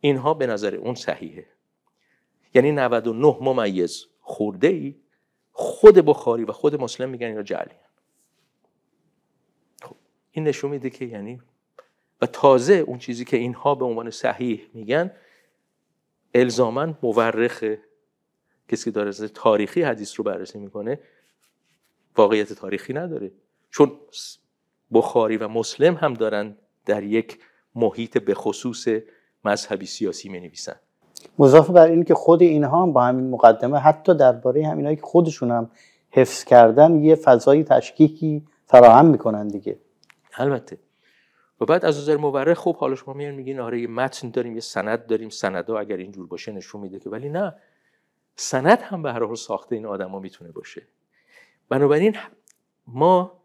اینها به نظر اون صحیحه یعنی 99 ممیز خورده ای خود بخاری و خود مسلم میگن اینا جعلی خب این نشون میده که یعنی و تازه اون چیزی که اینها به عنوان صحیح میگن الزامن مورخه کسی که داره تاریخی حدیث رو بررسی میکنه واقعیت تاریخی نداره چون بخاری و مسلم هم دارن در یک محیط به خصوص مذهبی سیاسی می نویسن مضاف بر این که خود اینها هم با همین مقدمه حتی درباره همینایی که خودشون هم حفظ کردن یه فضای تشکیکی فراهم میکنن دیگه البته و بعد از نظر مورخ خب حالا شما میان میگین آره متن داریم یه سند داریم سندا اگر اینجور باشه نشون میده که ولی نه سند هم به هر حال ساخته این آدما میتونه باشه بنابراین ما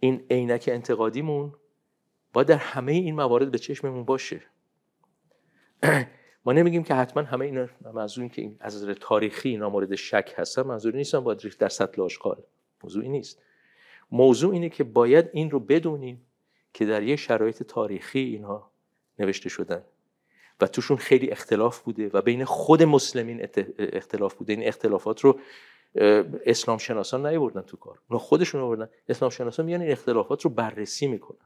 این عینک انتقادیمون با در همه این موارد به چشممون باشه ما نمیگیم که حتما همه اینا منظور این که از نظر تاریخی اینا مورد شک هستن منظور نیستن باید در سطل آشغال موضوعی نیست موضوع اینه که باید این رو بدونیم که در یه شرایط تاریخی اینها نوشته شدن و توشون خیلی اختلاف بوده و بین خود مسلمین اختلاف بوده این یعنی اختلافات رو اسلام شناسان نیوردن تو کار اونا خودشون آوردن اسلام شناسان میان این اختلافات رو بررسی میکنن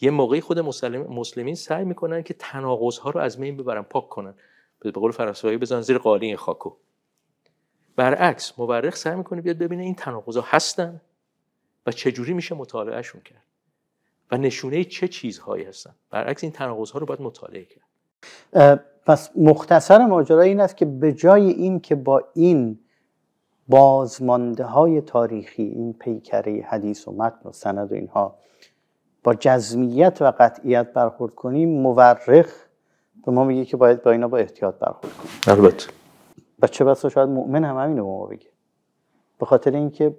یه موقعی خود مسلمین سعی میکنن که تناقض ها رو از بین ببرن پاک کنن به قول فرانسوی بزن زیر قالی این خاکو برعکس مورخ سعی میکنه بیاد ببینه این تناقض ها هستن و جوری میشه مطالعهشون کرد و نشونه چه چیزهایی هستن برعکس این تناقض ها رو باید مطالعه کرد پس مختصر ماجرا این است که به جای این که با این بازمانده های تاریخی این پیکره حدیث و متن و سند و اینها با جزمیت و قطعیت برخورد کنیم مورخ به ما میگه که باید با اینا با احتیاط برخورد کنیم البته و چه شاید مؤمن هم همین به ما بگه به خاطر اینکه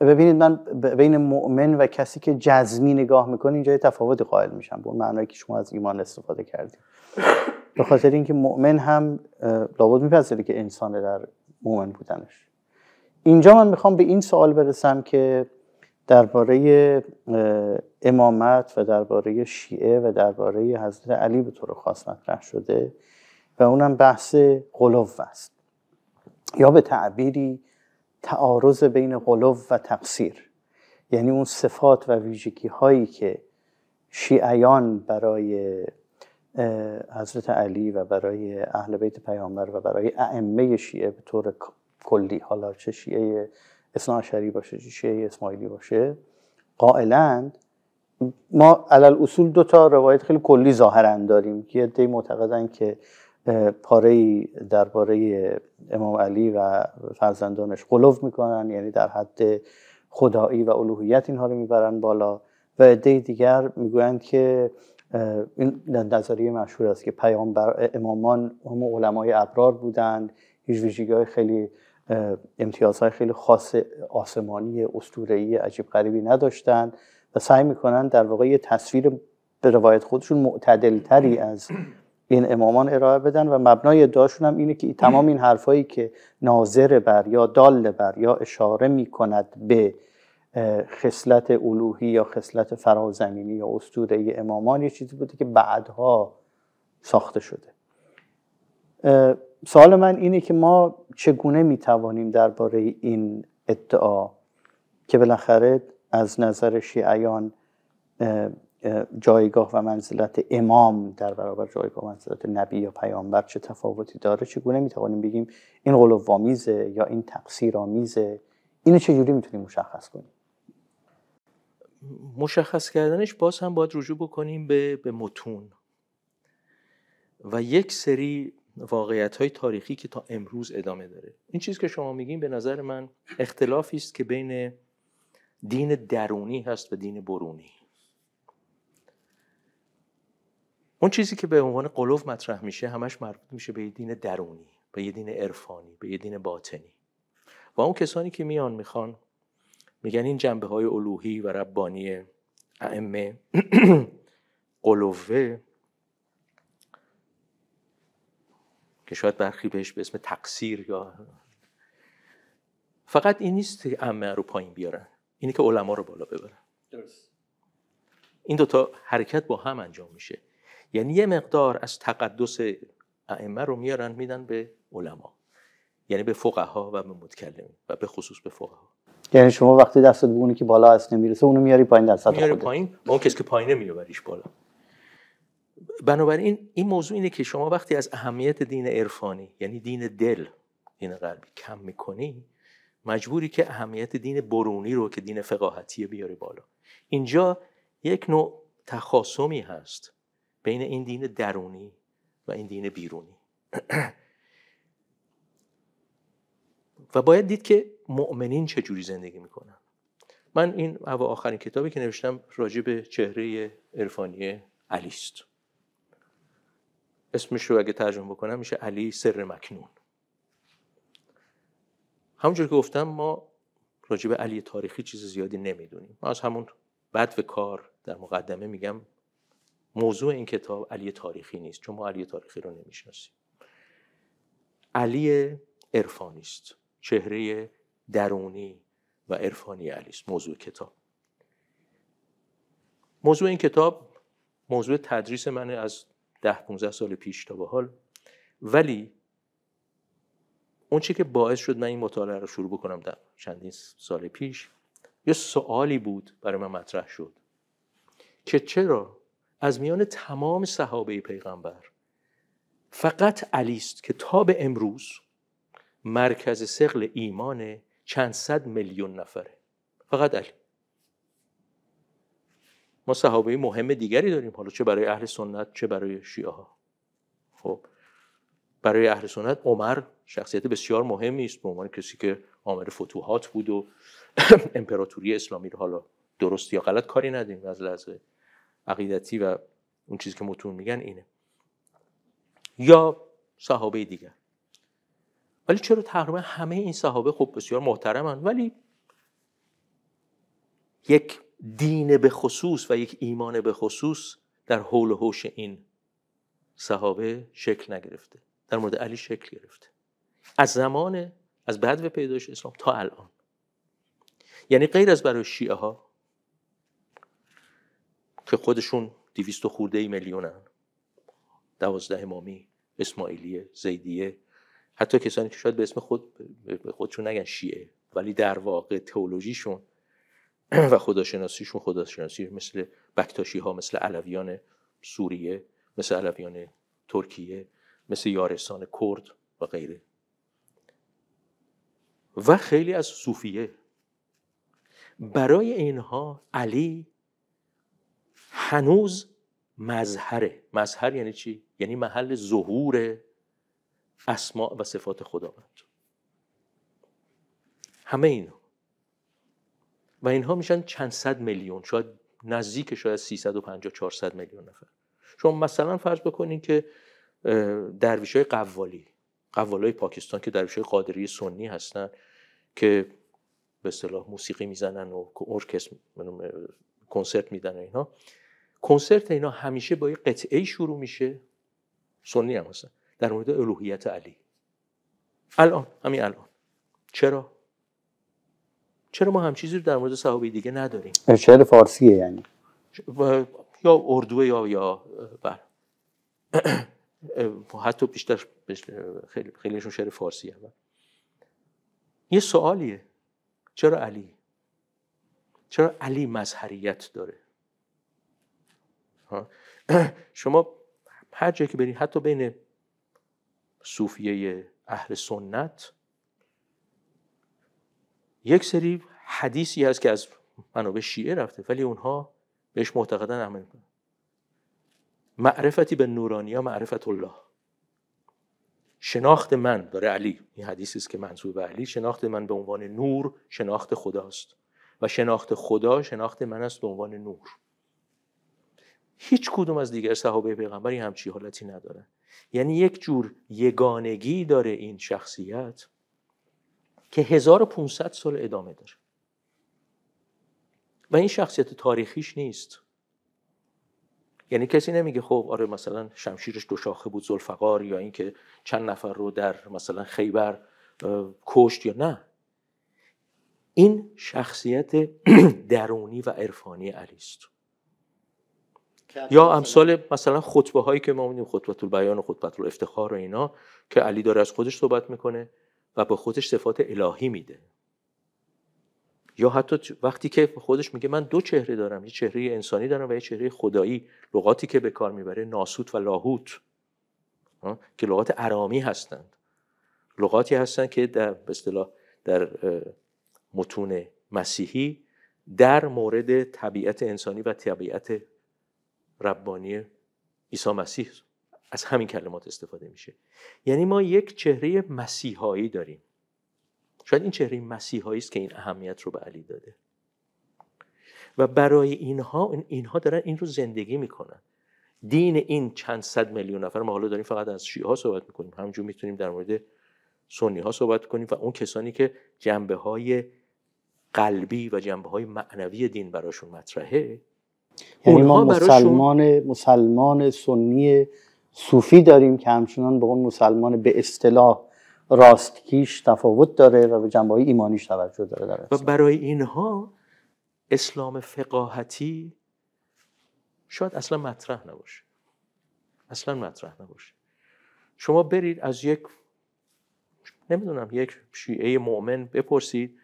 ببینید من بین مؤمن و کسی که جزمی نگاه میکنه اینجا تفاوت قائل میشم به اون معنایی که شما از ایمان استفاده کردید به خاطر اینکه مؤمن هم لابد میپذیره که انسان در مومن بودنش اینجا من میخوام به این سوال برسم که درباره امامت و درباره شیعه و درباره حضرت علی به طور خاص مطرح شده و اونم بحث قلوب است یا به تعبیری تعارض بین قلوب و تقصیر یعنی اون صفات و ویژگی هایی که شیعیان برای حضرت علی و برای اهل بیت پیامبر و برای ائمه شیعه به طور کلی حالا چه شیعه اثناعشری باشه چه شیعه اسماعیلی باشه قائلند ما علل اصول دو تا روایت خیلی کلی ظاهرا داریم یه دی معتقدن که پاره درباره امام علی و فرزندانش قلوف میکنن یعنی در حد خدایی و الوهیت اینها رو میبرن بالا و عده دیگر میگویند که این نظریه مشهور است که پیامبر امامان هم علمای ابرار بودند هیچ ویژگی خیلی امتیازهای خیلی خاص آسمانی اسطوره‌ای عجیب غریبی نداشتند و سعی میکنن در واقع یه تصویر به روایت خودشون معتدلتری از این امامان ارائه بدن و مبنای ادعاشون هم اینه که تمام این حرفایی که ناظر بر یا دال بر یا اشاره میکند به خصلت الوهی یا خصلت فرازمینی یا اسطوره امامان یه چیزی بوده که بعدها ساخته شده سوال من اینه که ما چگونه میتوانیم درباره این ادعا که بالاخره از نظر شیعیان جایگاه و منزلت امام در برابر جایگاه و منزلت نبی یا پیامبر چه تفاوتی داره چگونه میتوانیم بگیم این غلوامیزه یا این تقصیرآمیزه اینو چجوری میتونیم مشخص کنیم مشخص کردنش باز هم باید رجوع بکنیم به, به متون و یک سری واقعیت های تاریخی که تا امروز ادامه داره این چیز که شما میگین به نظر من اختلافی است که بین دین درونی هست و دین برونی اون چیزی که به عنوان قلوف مطرح میشه همش مربوط میشه به یه دین درونی به یه دین عرفانی به یه دین باطنی و اون کسانی که میان میخوان میگن این جنبه های الوهی و ربانی ائمه قلوه که شاید برخی بهش به اسم تقصیر یا فقط این نیست که امه رو پایین بیارن اینه که علما رو بالا ببرن این دوتا حرکت با هم انجام میشه یعنی یه مقدار از تقدس ائمه رو میارن میدن به علما یعنی به فقها و به متکلمین و به خصوص به فقها یعنی شما وقتی دستت به که بالا هست نمیرسه اونو میاری پایین در سطح میاری پایین اون کسی که پایینه میبریش بالا بنابراین این موضوع اینه که شما وقتی از اهمیت دین عرفانی یعنی دین دل دین قلبی کم میکنی مجبوری که اهمیت دین برونی رو که دین فقاهتیه بیاری بالا اینجا یک نوع تخاصمی هست بین این دین درونی و این دین بیرونی *clears throat* و باید دید که مؤمنین چجوری زندگی میکنن من این هوا آخرین کتابی که نوشتم راجع به چهره عرفانی علی است اسمش رو اگه ترجمه بکنم میشه علی سر مکنون همونجور که گفتم ما راجع به علی تاریخی چیز زیادی نمیدونیم ما از همون بد و کار در مقدمه میگم موضوع این کتاب علی تاریخی نیست چون ما علی تاریخی رو نمیشناسیم علی عرفانی است چهره درونی و عرفانی علی موضوع کتاب موضوع این کتاب موضوع تدریس من از ده 15 سال پیش تا به حال ولی اون چی که باعث شد من این مطالعه رو شروع بکنم در چندین سال پیش یه سوالی بود برای من مطرح شد که چرا از میان تمام صحابه پیغمبر فقط علی است که تا به امروز مرکز سقل ایمانه چند صد میلیون نفره فقط علی ما صحابه مهم دیگری داریم حالا چه برای اهل سنت چه برای شیعه ها خب برای اهل سنت عمر شخصیت بسیار مهمی است به عنوان کسی که عامل فتوحات بود و *coughs* امپراتوری اسلامی رو حالا درست یا غلط کاری نداریم از لحاظ عقیدتی و اون چیزی که متون میگن اینه یا صحابه دیگر ولی چرا تقریبا همه این صحابه خب بسیار محترمن ولی یک دین به خصوص و یک ایمان به خصوص در حول و حوش این صحابه شکل نگرفته در مورد علی شکل گرفته از زمان از بعد و پیدایش اسلام تا الان یعنی غیر از برای شیعه ها که خودشون و خورده میلیونن دوازده امامی اسماعیلیه زیدیه حتی کسانی که شاید به اسم خود خودشون نگن شیعه ولی در واقع تئولوژیشون *clears throat* و خداشناسیشون خداشناسی مثل بکتاشی ها مثل علویان سوریه مثل علویان ترکیه مثل یارستان کرد و غیره و خیلی از صوفیه برای اینها علی هنوز مظهره مظهر یعنی چی؟ یعنی محل ظهور اسماع و صفات خداوند همه اینا و اینها میشن چند صد میلیون شاید نزدیک شاید 350 400 میلیون نفر شما مثلا فرض بکنین که درویش های قوالی قوالای پاکستان که درویش های قادری سنی هستن که به صلاح موسیقی میزنن و ارکستر کنسرت میدن و اینا کنسرت اینا همیشه با یه قطعه شروع میشه سنی هم هستن در مورد الوهیت علی الان همین الان چرا چرا ما هم چیزی رو در مورد صحابه دیگه نداریم شعر فارسیه یعنی یا اردوه یا یا بر بله. حتی بیشتر خیلی خیلیشون شعر فارسی هم. یه سوالیه چرا علی چرا علی مظهریت داره *clears throat* شما هر جایی که برید حتی بین صوفیه اهل سنت یک سری حدیثی هست که از منابع شیعه رفته ولی اونها بهش معتقدن عمل میکنن معرفتی به ها معرفت الله شناخت من داره علی این حدیثی است که منصوب علی شناخت من به عنوان نور شناخت خداست و شناخت خدا شناخت من است به عنوان نور هیچ کدوم از دیگر صحابه پیغمبری همچی حالتی ندارن یعنی یک جور یگانگی داره این شخصیت که 1500 سال ادامه داره و این شخصیت تاریخیش نیست یعنی کسی نمیگه خب آره مثلا شمشیرش دو شاخه بود زلفقار یا اینکه چند نفر رو در مثلا خیبر کشت یا نه این شخصیت *clears throat* درونی و عرفانی علی است یا امثال مثلا خطبه هایی که ما میدیم خطبه طول بیان و خطبه طول افتخار و اینا که علی داره از خودش صحبت میکنه و به خودش صفات الهی میده یا حتی وقتی که خودش میگه من دو چهره دارم یه چهره انسانی دارم و یه چهره خدایی لغاتی که به کار میبره ناسوت و لاهوت که لغات عرامی هستند لغاتی هستند که در به در متون مسیحی در مورد طبیعت انسانی و طبیعت ربانی عیسی مسیح از همین کلمات استفاده میشه یعنی ما یک چهره مسیحایی داریم شاید این چهره مسیحایی است که این اهمیت رو به علی داده و برای اینها اینها دارن این رو زندگی میکنن دین این چند صد میلیون نفر ما حالا داریم فقط از شیعه ها صحبت میکنیم همینجور میتونیم در مورد سنی ها صحبت کنیم و اون کسانی که جنبه های قلبی و جنبه های معنوی دین براشون مطرحه یعنی ما مسلمان مسلمان سنی صوفی داریم که همچنان به اون مسلمان به اصطلاح راستگیش تفاوت داره و به جنبه ایمانیش توجه داره در و برای اینها اسلام فقاهتی شاید اصلا مطرح نباشه اصلا مطرح نباشه شما برید از یک نمیدونم یک شیعه مؤمن بپرسید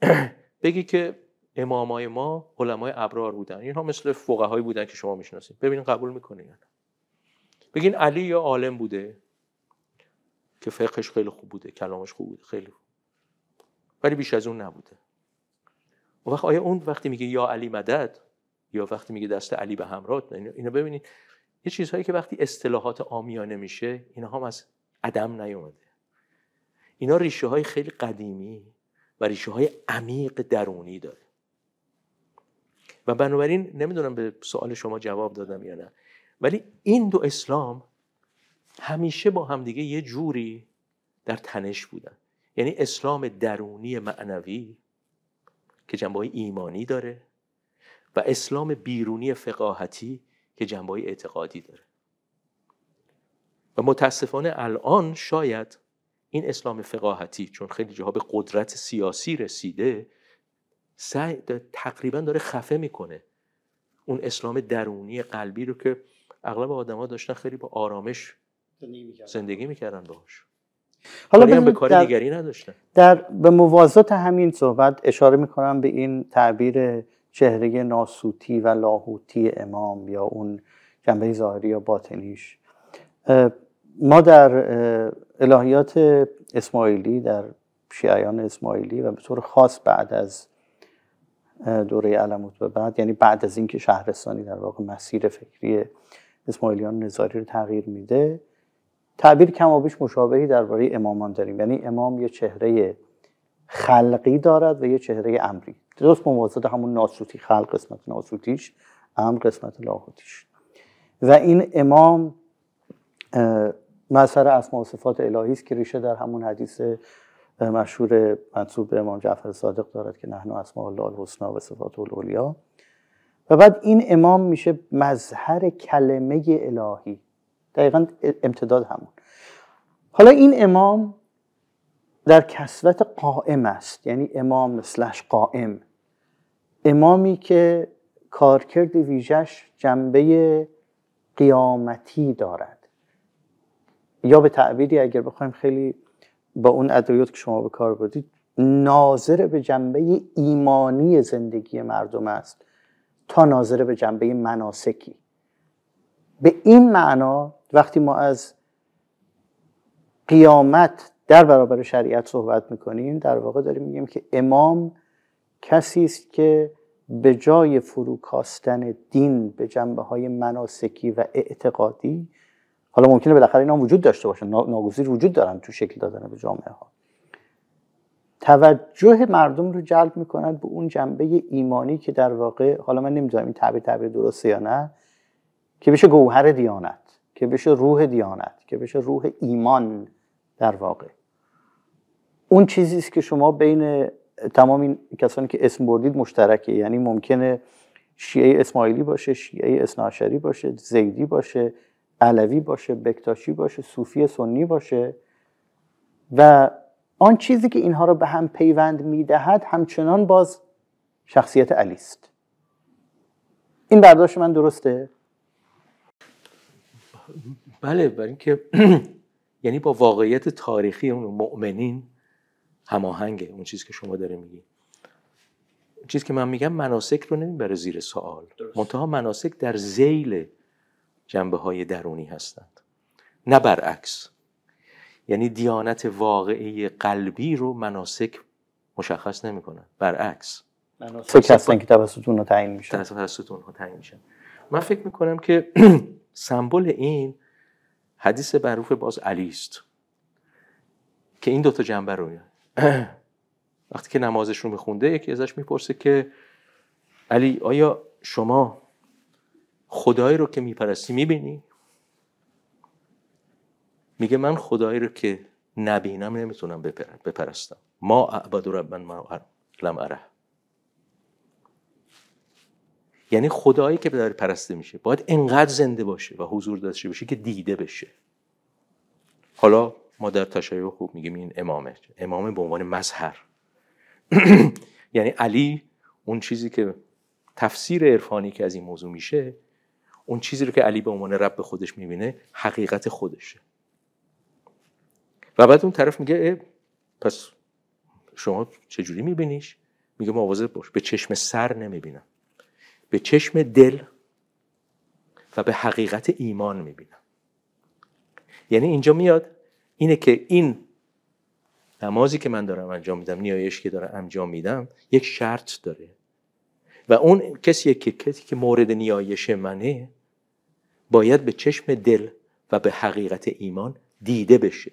*clears throat* بگی که امامای ما علمای ابرار بودن اینها مثل فقهایی بودن که شما میشناسید ببینید قبول میکنین بگین علی یا عالم بوده که فقهش خیلی خوب بوده کلامش خوب بوده خیلی خوب. ولی بیش از اون نبوده اون وقت آیا اون وقتی میگه یا علی مدد یا وقتی میگه دست علی به همراه اینا ببینید یه چیزهایی که وقتی اصطلاحات آمیانه میشه اینا هم از عدم نیومده اینا ریشه های خیلی قدیمی و ریشه های عمیق درونی داره و بنابراین نمیدونم به سوال شما جواب دادم یا نه ولی این دو اسلام همیشه با همدیگه یه جوری در تنش بودن یعنی اسلام درونی معنوی که جنبه ایمانی داره و اسلام بیرونی فقاهتی که جنبه اعتقادی داره و متاسفانه الان شاید این اسلام فقاهتی چون خیلی جاها به قدرت سیاسی رسیده سعی تقریبا داره خفه میکنه اون اسلام درونی قلبی رو که اغلب آدما داشتن خیلی با آرامش زندگی میکردن باش. حالا به کار دیگری نداشتن در به موازات همین صحبت اشاره میکنم به این تعبیر چهره ناسوتی و لاهوتی امام یا اون جنبه ظاهری یا باطنیش ما در الهیات اسماعیلی در شیعیان اسماعیلی و به طور خاص بعد از دوره علموت به بعد یعنی بعد از اینکه شهرستانی در واقع مسیر فکری اسماعیلیان نظاری رو تغییر میده تعبیر کمابیش مشابهی درباره امامان داریم یعنی امام یه چهره خلقی دارد و یه چهره امری درست موازد همون ناسوتی خلق قسمت ناسوتیش امر قسمت لاهوتیش و این امام مثر اسما و صفات الهی است که ریشه در همون حدیث مشهور منصوب به امام جعفر صادق دارد که نحن اسماء الله الحسنا و صفات الاولیا و بعد این امام میشه مظهر کلمه الهی دقیقا امتداد همون حالا این امام در کسوت قائم است یعنی امام مثلش قائم امامی که کارکرد ویژش جنبه قیامتی دارد یا به تعبیری اگر بخوایم خیلی با اون ادبیات که شما به کار بردید ناظر به جنبه ایمانی زندگی مردم است تا ناظر به جنبه مناسکی به این معنا وقتی ما از قیامت در برابر شریعت صحبت میکنیم در واقع داریم میگیم که امام کسی است که به جای فروکاستن دین به جنبه های مناسکی و اعتقادی حالا ممکنه بالاخره اینا وجود داشته باشن ناگزیر وجود دارن تو شکل دادن به جامعه ها توجه مردم رو جلب میکند به اون جنبه ایمانی که در واقع حالا من نمیدونم این تعبیر تعبیر درسته یا نه که بشه گوهر دیانت که بشه روح دیانت که بشه روح ایمان در واقع اون چیزی است که شما بین تمام این کسانی که اسم بردید مشترکه یعنی ممکنه شیعه اسماعیلی باشه شیعه اسناشری باشه زیدی باشه علوی باشه بکتاشی باشه صوفی سنی باشه و آن چیزی که اینها رو به هم پیوند میدهد همچنان باز شخصیت علی است این برداشت من درسته بله برای اینکه *clears throat* یعنی با واقعیت تاریخی اون مؤمنین هماهنگه اون چیزی که شما داره میگی چیزی که من میگم مناسک رو نمیبره زیر سوال منتها مناسک در زیل جنبه های درونی هستند نه برعکس یعنی دیانت واقعی قلبی رو مناسک مشخص نمی کنن. برعکس مناسک هستن که توسط اونها تعیین میشن توسط اونها تعیین میشن من فکر کنم که *clears throat* سمبل این حدیث معروف باز علی است که این دوتا جنبه رو *clears throat* وقتی که نمازش رو میخونده یکی ازش میپرسه که علی آیا شما خدایی رو که میپرستی میبینی میگه من خدایی رو که نبینم نمیتونم بپرستم ما عباد رب ما لم اره یعنی خدایی که داره پرسته میشه باید انقدر زنده باشه و حضور داشته باشه که دیده بشه حالا ما در تشیع خوب میگیم این امامه امامه به عنوان مظهر *clears throat* یعنی علی اون چیزی که تفسیر عرفانی که از این موضوع میشه اون چیزی رو که علی به عنوان رب خودش میبینه حقیقت خودشه و بعد اون طرف میگه پس شما چجوری میبینیش؟ میگه مواظب باش به چشم سر نمیبینم به چشم دل و به حقیقت ایمان میبینم یعنی اینجا میاد اینه که این نمازی که من دارم انجام میدم نیایش که دارم انجام میدم یک شرط داره و اون کسی که کسی که مورد نیایش منه باید به چشم دل و به حقیقت ایمان دیده بشه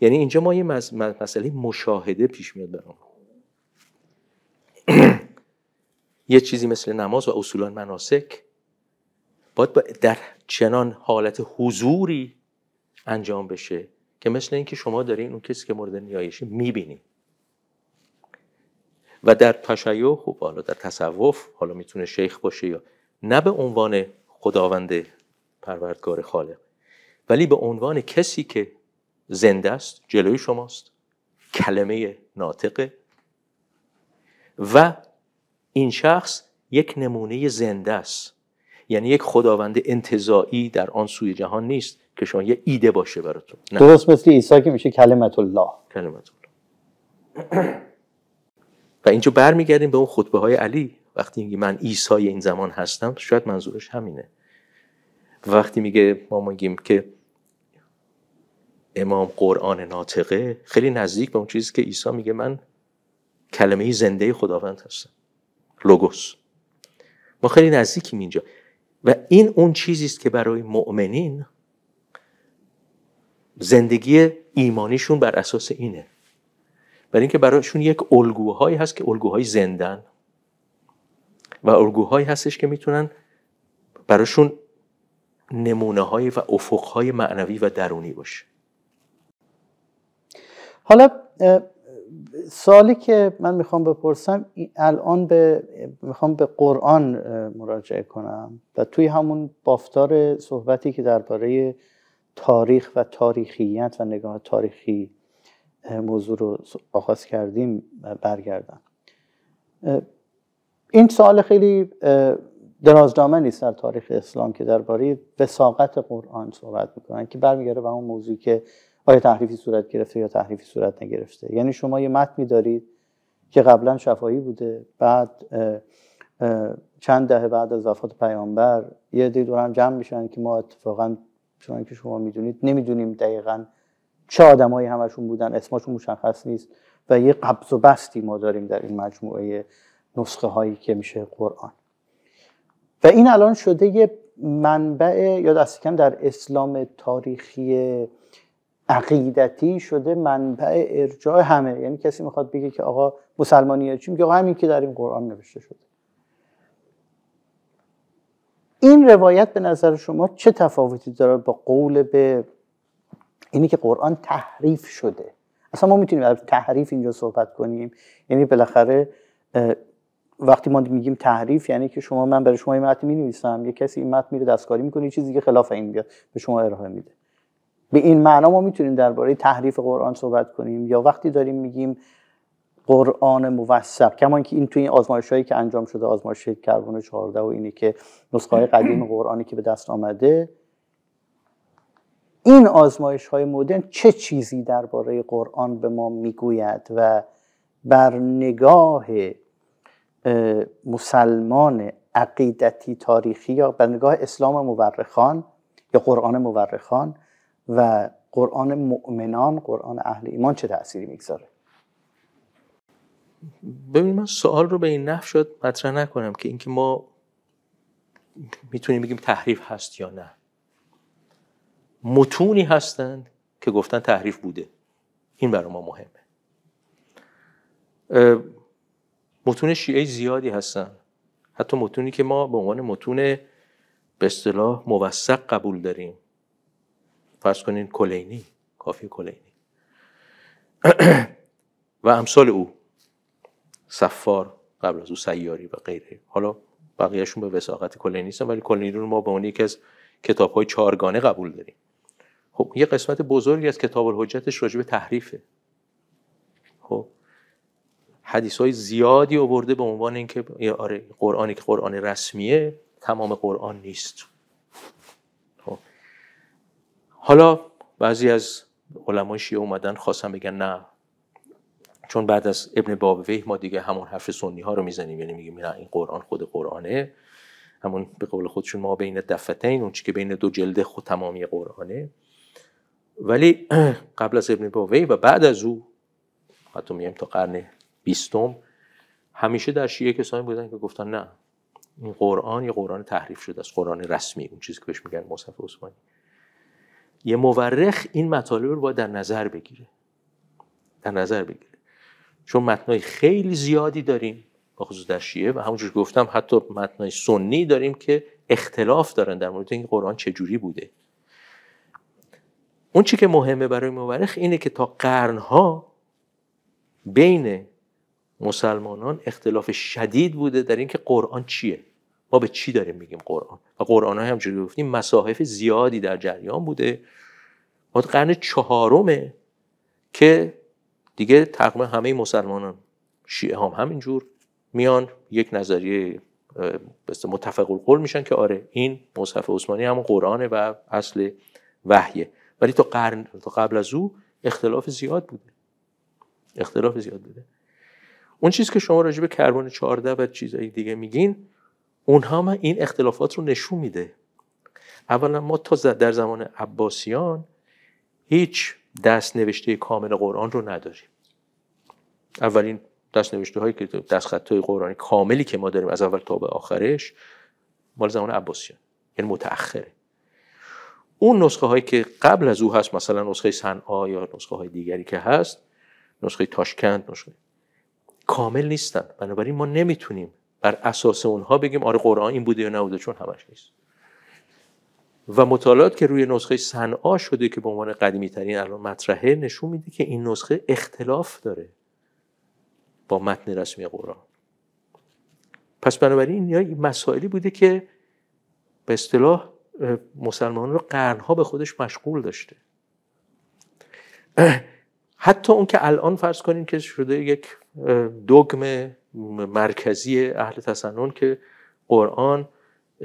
یعنی اینجا ما یه مسئله مشاهده پیش میاد برام *clears throat* یه چیزی مثل نماز و اصولا مناسک باید در چنان حالت حضوری انجام بشه که مثل اینکه شما دارین اون کسی که مورد نیایشه میبینید و در تشیع و خب حالا در تصوف حالا میتونه شیخ باشه یا نه به عنوان خداوند پروردگار خالق ولی به عنوان کسی که زنده است جلوی شماست کلمه ناطقه و این شخص یک نمونه زنده است یعنی یک خداوند انتظاعی در آن سوی جهان نیست که شما یه ایده باشه براتون نه. درست مثل عیسی که میشه کلمت الله کلمت الله *clears throat* و اینجا برمیگردیم به اون خطبه های علی وقتی میگه من عیسی این زمان هستم شاید منظورش همینه وقتی میگه ما میگیم که امام قرآن ناطقه خیلی نزدیک به اون چیزی که عیسی میگه من کلمه زنده خداوند هستم لوگوس ما خیلی نزدیکیم اینجا و این اون چیزی است که برای مؤمنین زندگی ایمانیشون بر اساس اینه برای اینکه برایشون یک الگوهایی هست که الگوهای زندن و الگوهایی هستش که میتونن براشون نمونه های و افق های معنوی و درونی باشه حالا سالی که من میخوام بپرسم الان به میخوام به قرآن مراجعه کنم و توی همون بافتار صحبتی که درباره تاریخ و تاریخیت و نگاه تاریخی موضوع رو آغاز کردیم برگردم این سال خیلی نیست در تاریخ اسلام که درباره وساقت قرآن صحبت میکنن که برمیگرده به اون موضوعی که آیا تحریفی صورت گرفته یا تحریفی صورت نگرفته یعنی شما یه متنی دارید که قبلا شفایی بوده بعد چند دهه بعد از وفات پیامبر یه دی دورم جمع میشن که ما اتفاقا شما که شما میدونید نمیدونیم دقیقا چه آدمایی همشون بودن اسمشون مشخص نیست و یه قبض و بستی ما داریم در این مجموعه نسخه هایی که میشه قرآن و این الان شده یه منبع یا دست کم در اسلام تاریخی عقیدتی شده منبع ارجاع همه یعنی کسی میخواد بگه که آقا مسلمانی چی میگه آقا همین که در این قرآن نوشته شده این روایت به نظر شما چه تفاوتی داره با قول به اینی که قرآن تحریف شده اصلا ما میتونیم تحریف اینجا صحبت کنیم یعنی بالاخره وقتی ما میگیم تحریف یعنی که شما من برای شما این متن مینویسم یه کسی این متن میره دستکاری میکنه چیزی که خلاف این میاد به شما ارائه میده به این معنا ما میتونیم درباره تحریف قرآن صحبت کنیم یا وقتی داریم میگیم قرآن موثق کما که این توی این آزمایش هایی که انجام شده آزمایش کربن 14 و اینی که نسخه های قدیم قرآنی که به دست آمده این آزمایش های مدرن چه چیزی درباره قرآن به ما میگوید و بر نگاه مسلمان عقیدتی تاریخی یا به نگاه اسلام مورخان یا قرآن مورخان و قرآن مؤمنان قرآن اهل ایمان چه تأثیری میگذاره ببین من سوال رو به این نحو شد مطرح نکنم که اینکه ما میتونیم بگیم تحریف هست یا نه متونی هستند که گفتن تحریف بوده این برای ما مهمه متون شیعه زیادی هستن حتی متونی که ما به عنوان متون به اصطلاح موثق قبول داریم فرض کنین کلینی کافی کلینی *clears throat* و امثال او سفار قبل از او سیاری و غیره حالا بقیهشون به وساقت کلینی نیستن ولی کلینی رو ما به عنوان یکی از کتاب های قبول داریم خب یه قسمت بزرگی از کتاب الحجتش راجع به تحریفه حدیث های زیادی آورده به عنوان اینکه آره قرآنی که قرآن رسمیه تمام قرآن نیست خب. حالا بعضی از علمای شیعه اومدن خواستن بگن نه چون بعد از ابن بابوه ما دیگه همون حرف سنی ها رو میزنیم یعنی میگیم نه این قرآن خود قرآنه همون به قول خودشون ما بین دفتین اون چی که بین دو جلده خود تمامی قرآنه ولی *clears throat* قبل از ابن بابوه و بعد از او حتی میگم تا قرن بیستم همیشه در شیعه کسانی بودن که گفتن نه این قرآن یه قرآن تحریف شده است قرآن رسمی اون چیزی که بهش میگن مصحف عثمانی یه مورخ این مطالب رو باید در نظر بگیره در نظر بگیره چون متنای خیلی زیادی داریم با خصوص در شیعه و همونجور گفتم حتی متنای سنی داریم که اختلاف دارن در مورد این قرآن چجوری بوده اون چی که مهمه برای مورخ اینه که تا قرنها بین مسلمانان اختلاف شدید بوده در اینکه قرآن چیه ما به چی داریم میگیم قرآن و قرآن های همجوری گفتیم مصاحف زیادی در جریان بوده ما قرن چهارمه که دیگه تقریبا همه مسلمانان شیعه هم همینجور میان یک نظریه متفق القول میشن که آره این مصحف عثمانی همون قرآنه و اصل وحیه ولی تا قرن تا قبل از او اختلاف زیاد بوده اختلاف زیاد بوده اون چیزی که شما راجع به کربن 14 و چیزهای دیگه میگین اونها هم این اختلافات رو نشون میده اولا ما تا در زمان عباسیان هیچ دست نوشته کامل قرآن رو نداریم اولین دست نوشته هایی که دست خط های کاملی که ما داریم از اول تا به آخرش مال زمان عباسیان یعنی متأخره اون نسخه هایی که قبل از او هست مثلا نسخه صنعا یا نسخه های دیگری که هست نسخه تاشکند نسخه کامل نیستن بنابراین ما نمیتونیم بر اساس اونها بگیم آره قرآن این بوده یا نبوده چون همش نیست و مطالعات که روی نسخه صنعا شده که به عنوان قدیمی ترین الان مطرحه نشون میده که این نسخه اختلاف داره با متن رسمی قرآن پس بنابراین این مسائلی بوده که به اصطلاح مسلمان رو قرنها به خودش مشغول داشته *clears throat* حتی اون که الان فرض کنیم که شده یک دگم مرکزی اهل تسنن که قرآن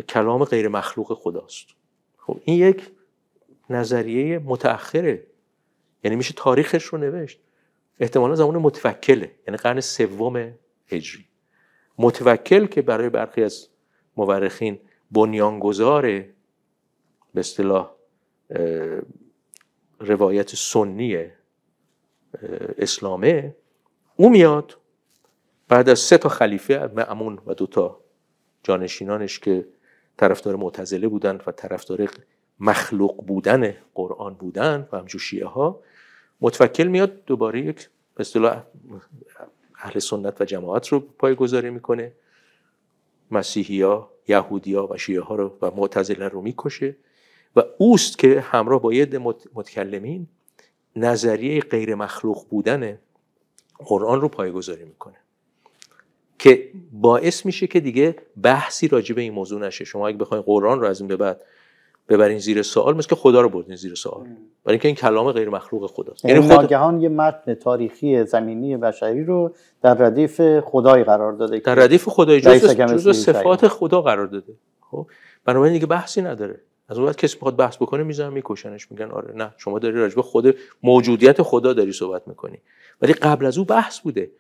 کلام غیر مخلوق خداست خب این یک نظریه متأخره یعنی میشه تاریخش رو نوشت احتمالا زمان متوکله یعنی قرن سوم هجری متوکل که برای برخی از مورخین بنیانگذار به اصطلاح روایت سنی اسلامه او میاد بعد از سه تا خلیفه معمون و دوتا جانشینانش که طرفدار معتزله بودن و طرفدار مخلوق بودن قرآن بودن و همجور شیعه ها متوکل میاد دوباره یک اصطلاح اهل سنت و جماعت رو پایگذاری میکنه یهودی ها و شیعه ها رو و معتزله رو میکشه و اوست که همراه با ید متکلمین نظریه غیر مخلوق بودن قرآن رو پایگذاری میکنه که باعث میشه که دیگه بحثی راجع به این موضوع نشه شما اگه بخواید قرآن رو از این به بعد ببرین زیر سوال مثل که خدا رو بردین زیر سوال برای اینکه این کلام غیر مخلوق خداست یعنی, یعنی خدا... ناگهان یه متن تاریخی زمینی بشری رو در ردیف خدای قرار داده در ردیف خدای جزء صفات خدا قرار داده خب بنابراین دیگه بحثی نداره از اون کسی میخواد بحث بکنه میزنن میکشنش میگن آره نه شما داری راجع به خود موجودیت خدا داری صحبت میکنی ولی قبل از او بحث بوده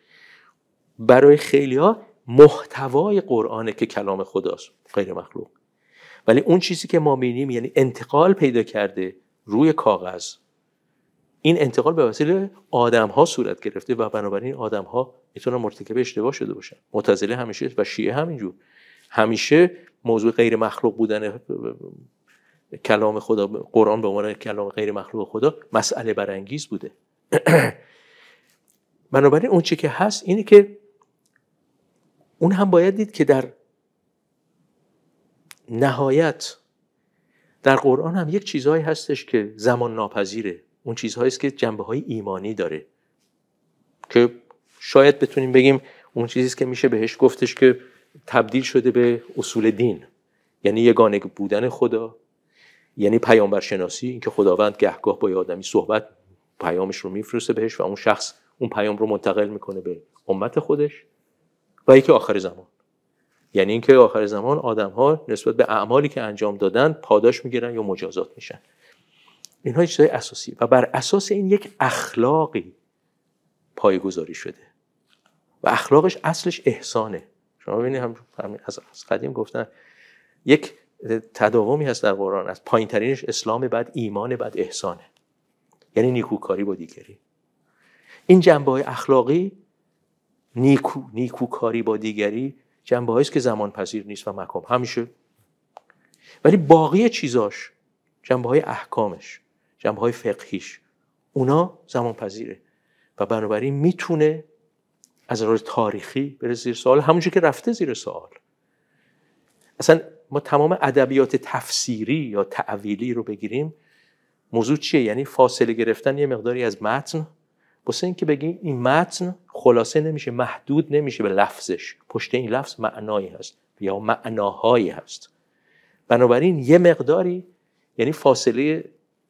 برای خیلی ها محتوای قرآنه که کلام خداست غیر مخلوق ولی اون چیزی که ما میبینیم یعنی انتقال پیدا کرده روی کاغذ این انتقال به وسیله آدم ها صورت گرفته و بنابراین آدم ها میتونن مرتکب اشتباه شده باشن همیشه و شیعه همینجور همیشه موضوع غیر مخلوق بودن کلام خدا قرآن به عنوان کلام غیر مخلوق خدا مسئله برانگیز بوده *clears throat* بنابراین اون چی که هست اینه که اون هم باید دید که در نهایت در قرآن هم یک چیزهایی هستش که زمان ناپذیره اون چیزهایی است که جنبه های ایمانی داره که شاید بتونیم بگیم اون چیزی که میشه بهش گفتش که تبدیل شده به اصول دین یعنی یگانه بودن خدا یعنی پیامبر شناسی اینکه خداوند گهگاه با آدمی صحبت پیامش رو میفرسته بهش و اون شخص اون پیام رو منتقل میکنه به امت خودش و یکی آخر زمان یعنی اینکه آخر زمان آدم ها نسبت به اعمالی که انجام دادن پاداش میگیرن یا مجازات میشن اینها چیزای اساسی و بر اساس این یک اخلاقی پایگذاری شده و اخلاقش اصلش احسانه شما ببینید هم از قدیم گفتن یک تداومی هست در قرآن پایین ترینش اسلام بعد ایمان بعد احسانه یعنی نیکوکاری با دیگری این جنبه های اخلاقی نیکو نیکوکاری با دیگری جنبه هایی که زمان پذیر نیست و مکم همیشه ولی باقی چیزاش جنبه های احکامش جنبه های فقهیش اونا زمان پذیره و بنابراین میتونه از روی تاریخی بره زیر سوال همونجور که رفته زیر سوال اصلا ما تمام ادبیات تفسیری یا تعویلی رو بگیریم موضوع چیه یعنی فاصله گرفتن یه مقداری از متن واسه اینکه بگیم این متن خلاصه نمیشه محدود نمیشه به لفظش پشت این لفظ معنایی هست یا معناهایی هست بنابراین یه مقداری یعنی فاصله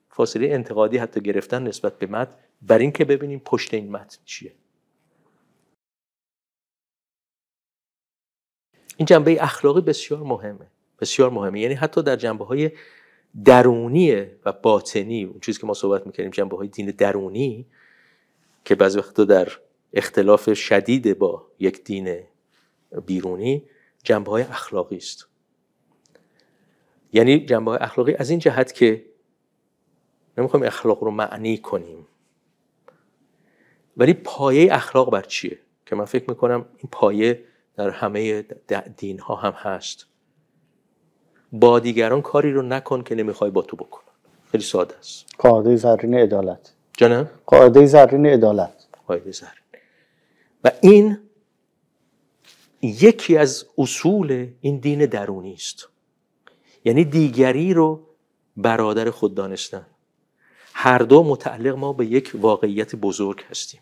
فاصله انتقادی حتی گرفتن نسبت به متن بر اینکه ببینیم پشت این متن چیه این جنبه اخلاقی بسیار مهمه بسیار مهمه یعنی حتی در جنبه های درونی و باطنی اون چیزی که ما صحبت میکنیم جنبه های دین درونی که بعضی وقتا در اختلاف شدید با یک دین بیرونی جنبه های اخلاقی است یعنی جنبه های اخلاقی از این جهت که نمیخوایم اخلاق رو معنی کنیم ولی پایه اخلاق بر چیه که من فکر میکنم این پایه در همه دین ها هم هست با دیگران کاری رو نکن که نمیخوای با تو بکن خیلی ساده است قاعده زرین عدالت جناب قاعده زرین عدالت قاعده زرین و این یکی از اصول این دین درونی است یعنی دیگری رو برادر خود دانستن هر دو متعلق ما به یک واقعیت بزرگ هستیم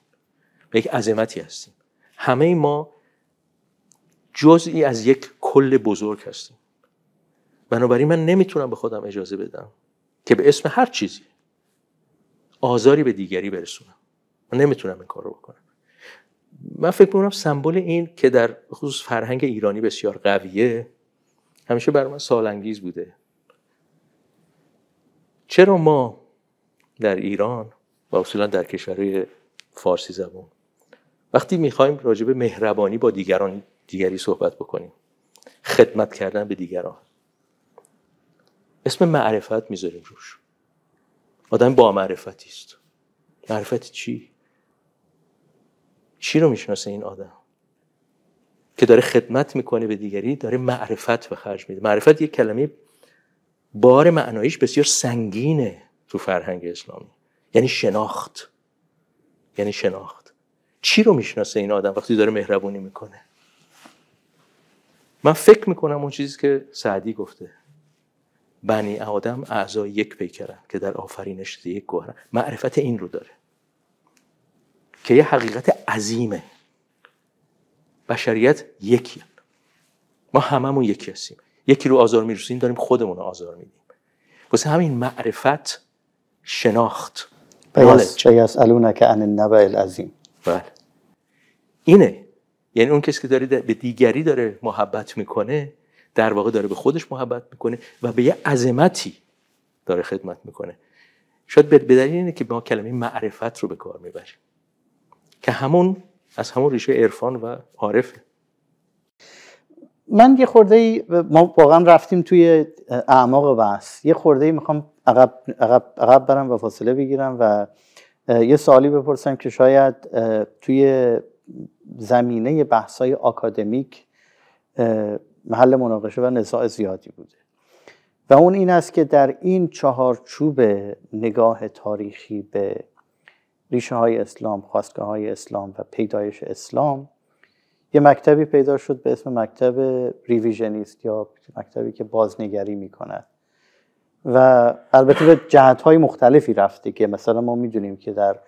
به یک عظمتی هستیم همه ما جزئی از یک کل بزرگ هستیم بنابراین من نمیتونم به خودم اجازه بدم که به اسم هر چیزی آزاری به دیگری برسونم من نمیتونم این کار رو بکنم من فکر میکنم سمبل این که در خصوص فرهنگ ایرانی بسیار قویه همیشه برای من سالانگیز بوده چرا ما در ایران و اصولا در کشورهای فارسی زبان وقتی میخوایم راجع مهربانی با دیگران دیگری صحبت بکنیم خدمت کردن به دیگران اسم معرفت میذاریم روش آدم با معرفتی است معرفت چی چی رو میشناسه این آدم که داره خدمت میکنه به دیگری داره معرفت به خرج میده معرفت یک کلمه بار معنایش بسیار سنگینه تو فرهنگ اسلامی یعنی شناخت یعنی شناخت چی رو میشناسه این آدم وقتی داره مهربونی میکنه من فکر میکنم اون چیزی که سعدی گفته بنی آدم اعضای یک پیکرن که در آفرینش یک گوهرن معرفت این رو داره که یه حقیقت عظیمه بشریت یکی هم. ما هممون یکی هستیم یکی رو آزار میرسیم داریم خودمون رو آزار میدیم واسه همین معرفت شناخت چه بله. که عن النبع العظیم بله اینه یعنی اون کسی که داره به دیگری داره محبت میکنه در واقع داره به خودش محبت میکنه و به یه عظمتی داره خدمت میکنه شاید به دلیل اینه که ما کلمه معرفت رو به کار میبریم که همون از همون ریشه عرفان و عارف من یه خورده ما واقعا رفتیم توی اعماق بحث یه خورده ای میخوام عقب, عقب, عقب برم و فاصله بگیرم و یه سوالی بپرسم که شاید توی زمینه بحث‌های آکادمیک محل مناقشه و نزاع زیادی بوده و اون این است که در این چهارچوب نگاه تاریخی به ریشه های اسلام، خواستگاه های اسلام و پیدایش اسلام یه مکتبی پیدا شد به اسم مکتب ریویژنیست یا مکتبی که بازنگری می کند و البته به جهت های مختلفی رفته که مثلا ما میدونیم که در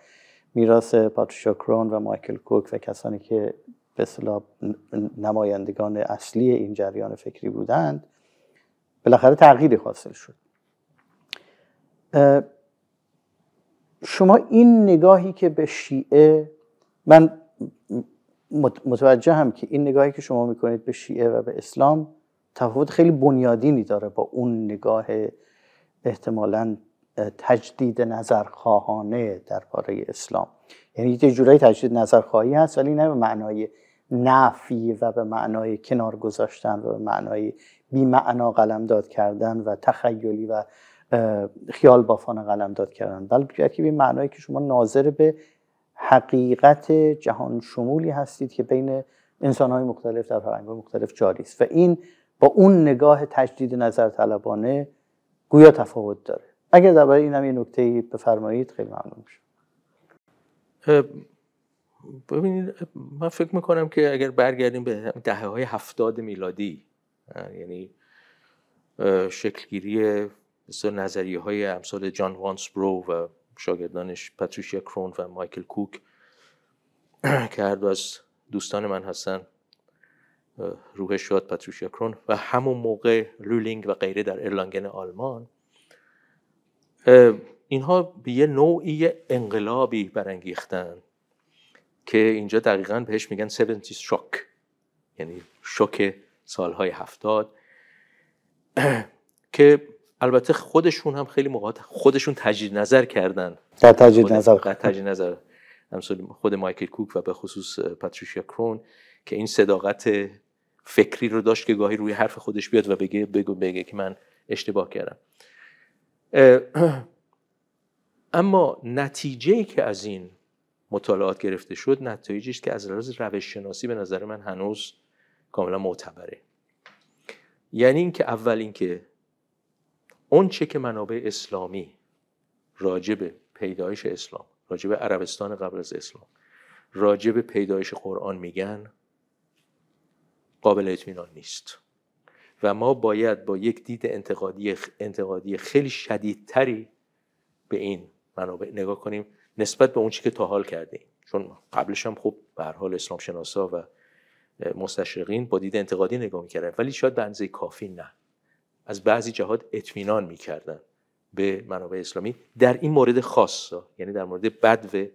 میراث پاتریشا و مایکل کوک و کسانی که به نمایندگان اصلی این جریان فکری بودند بالاخره تغییری حاصل شد شما این نگاهی که به شیعه من متوجه هم که این نگاهی که شما میکنید به شیعه و به اسلام تفاوت خیلی بنیادینی داره با اون نگاه احتمالا تجدید نظرخواهانه درباره اسلام یعنی یه جورایی تجدید نظرخواهی هست ولی نه به معنای نفی و به معنای کنار گذاشتن و به معنای قلم قلمداد کردن و تخیلی و خیال بافان قلمداد کردن بلکه به معنایی که شما ناظر به حقیقت جهان شمولی هستید که بین انسان های مختلف در فرهنگ مختلف جاری است و این با اون نگاه تجدید نظر طلبانه گویا تفاوت داره اگر درباره این هم یه نکته بفرمایید خیلی ممنون میشم ببینید من فکر میکنم که اگر برگردیم به دهه های هفتاد میلادی یعنی شکلگیری مثل نظریه های امثال جان وانسبرو و شاگردانش پاتریشیا کرون و مایکل کوک *clears throat* که هر از دوستان من هستن روح شاد پاتریشیا کرون و همون موقع لولینگ و غیره در ارلانگن آلمان اینها به یه نوعی انقلابی برانگیختند که اینجا دقیقا بهش میگن 70 شوک یعنی شوک سالهای هفتاد *clears throat* که البته خودشون هم خیلی موقع خودشون تجدید نظر کردن در تجدید نظر در خود مایکل کوک و به خصوص پاتریشیا کرون که این صداقت فکری رو داشت که گاهی روی حرف خودش بیاد و بگه بگو بگه که من اشتباه کردم *clears throat* اما نتیجه که از این مطالعات گرفته شد نتایجی است که از لحاظ روش شناسی به نظر من هنوز کاملا معتبره یعنی اینکه اول اینکه اون چه که منابع اسلامی راجب پیدایش اسلام راجب عربستان قبل از اسلام راجب پیدایش قرآن میگن قابل اطمینان نیست و ما باید با یک دید انتقادی, انتقادی خیلی شدیدتری به این منابع نگاه کنیم نسبت به اون چی که تا حال کردیم چون قبلش هم خوب به حال اسلام شناسا و مستشرقین با دید انتقادی نگاه میکردن ولی شاید به اندازه کافی نه از بعضی جهات اطمینان میکردن به منابع اسلامی در این مورد خاص یعنی در مورد بدو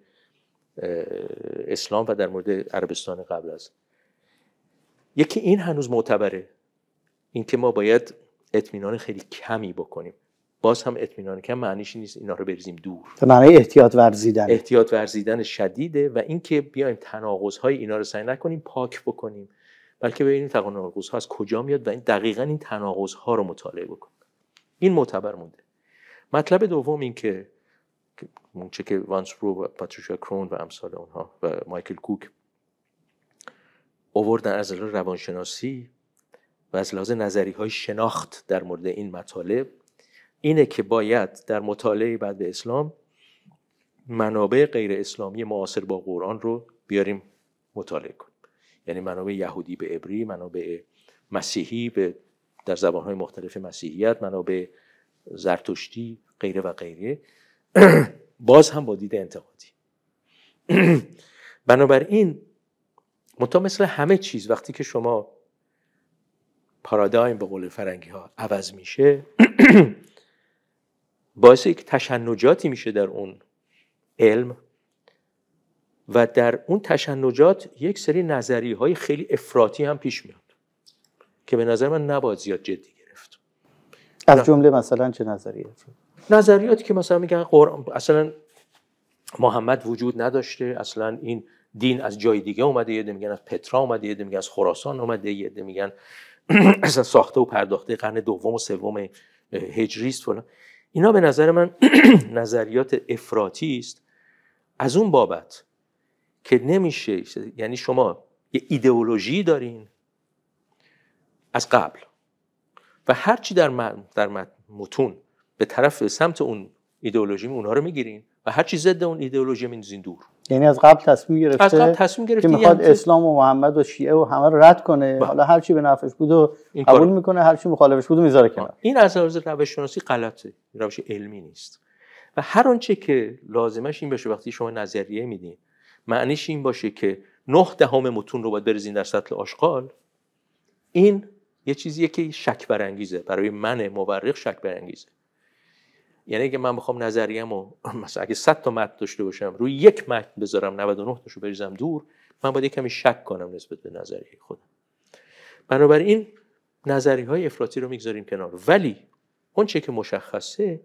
اسلام و در مورد عربستان قبل از یکی این هنوز معتبره اینکه ما باید اطمینان خیلی کمی بکنیم باز هم اطمینان کم معنیش نیست اینا رو بریزیم دور تا معنی احتیاط ورزیدن احتیاط ورزیدن شدیده و اینکه بیایم تناقض های اینا رو سعی نکنیم پاک بکنیم بلکه ببینیم تناقض ها از کجا میاد و این دقیقا این تناقض ها رو مطالعه بکنیم این معتبر مونده مطلب دوم این که مونچه که وانس و پاتریشا کرون و امثال اونها و مایکل کوک اووردن از روانشناسی و از لحاظ نظری های شناخت در مورد این مطالب اینه که باید در مطالعه بعد اسلام منابع غیر اسلامی معاصر با قرآن رو بیاریم مطالعه کنیم یعنی منابع یهودی به عبری منابع مسیحی به در زبانهای مختلف مسیحیت منابع زرتشتی غیره و غیره *clears throat* باز هم با دید انتقادی *clears throat* بنابراین منتها مثل همه چیز وقتی که شما پارادایم به قول فرنگی ها عوض میشه *clears throat* باعث یک تشنجاتی میشه در اون علم و در اون تشنجات یک سری نظری های خیلی افراطی هم پیش میاد که به نظر من نباید زیاد جدی گرفت از جمله مثلا چه نظریه نظریاتی که مثلا میگن قرآن اصلا محمد وجود نداشته اصلا این دین از جای دیگه اومده یه میگن از پترا اومده یه میگن از خراسان اومده یه میگن *clears throat* اصلا ساخته و پرداخته قرن دوم و سوم هجری است فلان اینا به نظر من *clears throat* نظریات افراطی است از اون بابت که نمیشه یعنی شما یه ایدئولوژی دارین از قبل و هرچی در در متون به طرف سمت اون ایدئولوژی اونها رو میگیرین و هرچی ضد اون ایدئولوژی میندازین دور یعنی از قبل تصمیم گرفته از گرفته که میخواد اسلام و محمد و شیعه و همه رو رد کنه بله. حالا هر چی به نفعش بود و قبول میکنه هر چی مخالفش بود و میذاره کنار این از لحاظ روش شناسی غلطه روش علمی نیست و هر آنچه که لازمش این باشه وقتی شما نظریه میدین معنیش این باشه که نه دهم متون رو باید برزین در سطل آشغال این یه چیزیه که شک برانگیزه برای من مورخ شک برانگیزه یعنی اگه من بخوام نظریم و مثلا اگه 100 تا متن داشته باشم روی یک مت بذارم 99 تاشو بریزم دور من باید کمی شک کنم نسبت به نظریه خودم بنابراین نظری های افراطی رو میگذاریم کنار ولی اون چه که مشخصه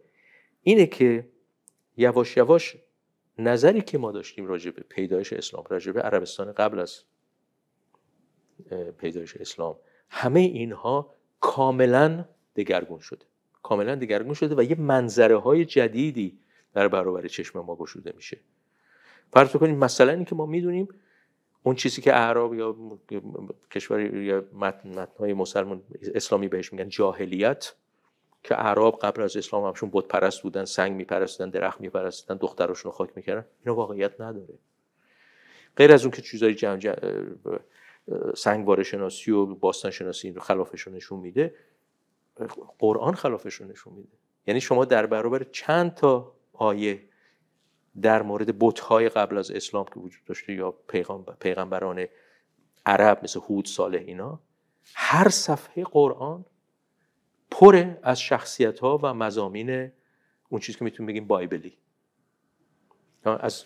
اینه که یواش یواش نظری که ما داشتیم راجع به پیدایش اسلام راجع به عربستان قبل از پیدایش اسلام همه اینها کاملا دگرگون شده کاملا دیگرگون شده و یه منظره های جدیدی در برابر چشم ما گشوده میشه فرض کنیم مثلا اینکه ما میدونیم اون چیزی که اعراب یا کشور یا متنهای مسلمان اسلامی بهش میگن جاهلیت که اعراب قبل از اسلام همشون بت پرست بودن سنگ میپرستیدن درخت میپرستیدن دختراشون رو خاک میکردن اینو واقعیت نداره غیر از اون که چیزای جمع, جمع شناسی و باستان شناسی این رو خلافشون نشون میده قرآن خلافش رو نشون میده یعنی شما در برابر چند تا آیه در مورد بت‌های قبل از اسلام که وجود داشته یا پیغمبران عرب مثل هود صالح اینا هر صفحه قرآن پره از شخصیت ها و مزامین اون چیزی که میتونیم بگیم بایبلی از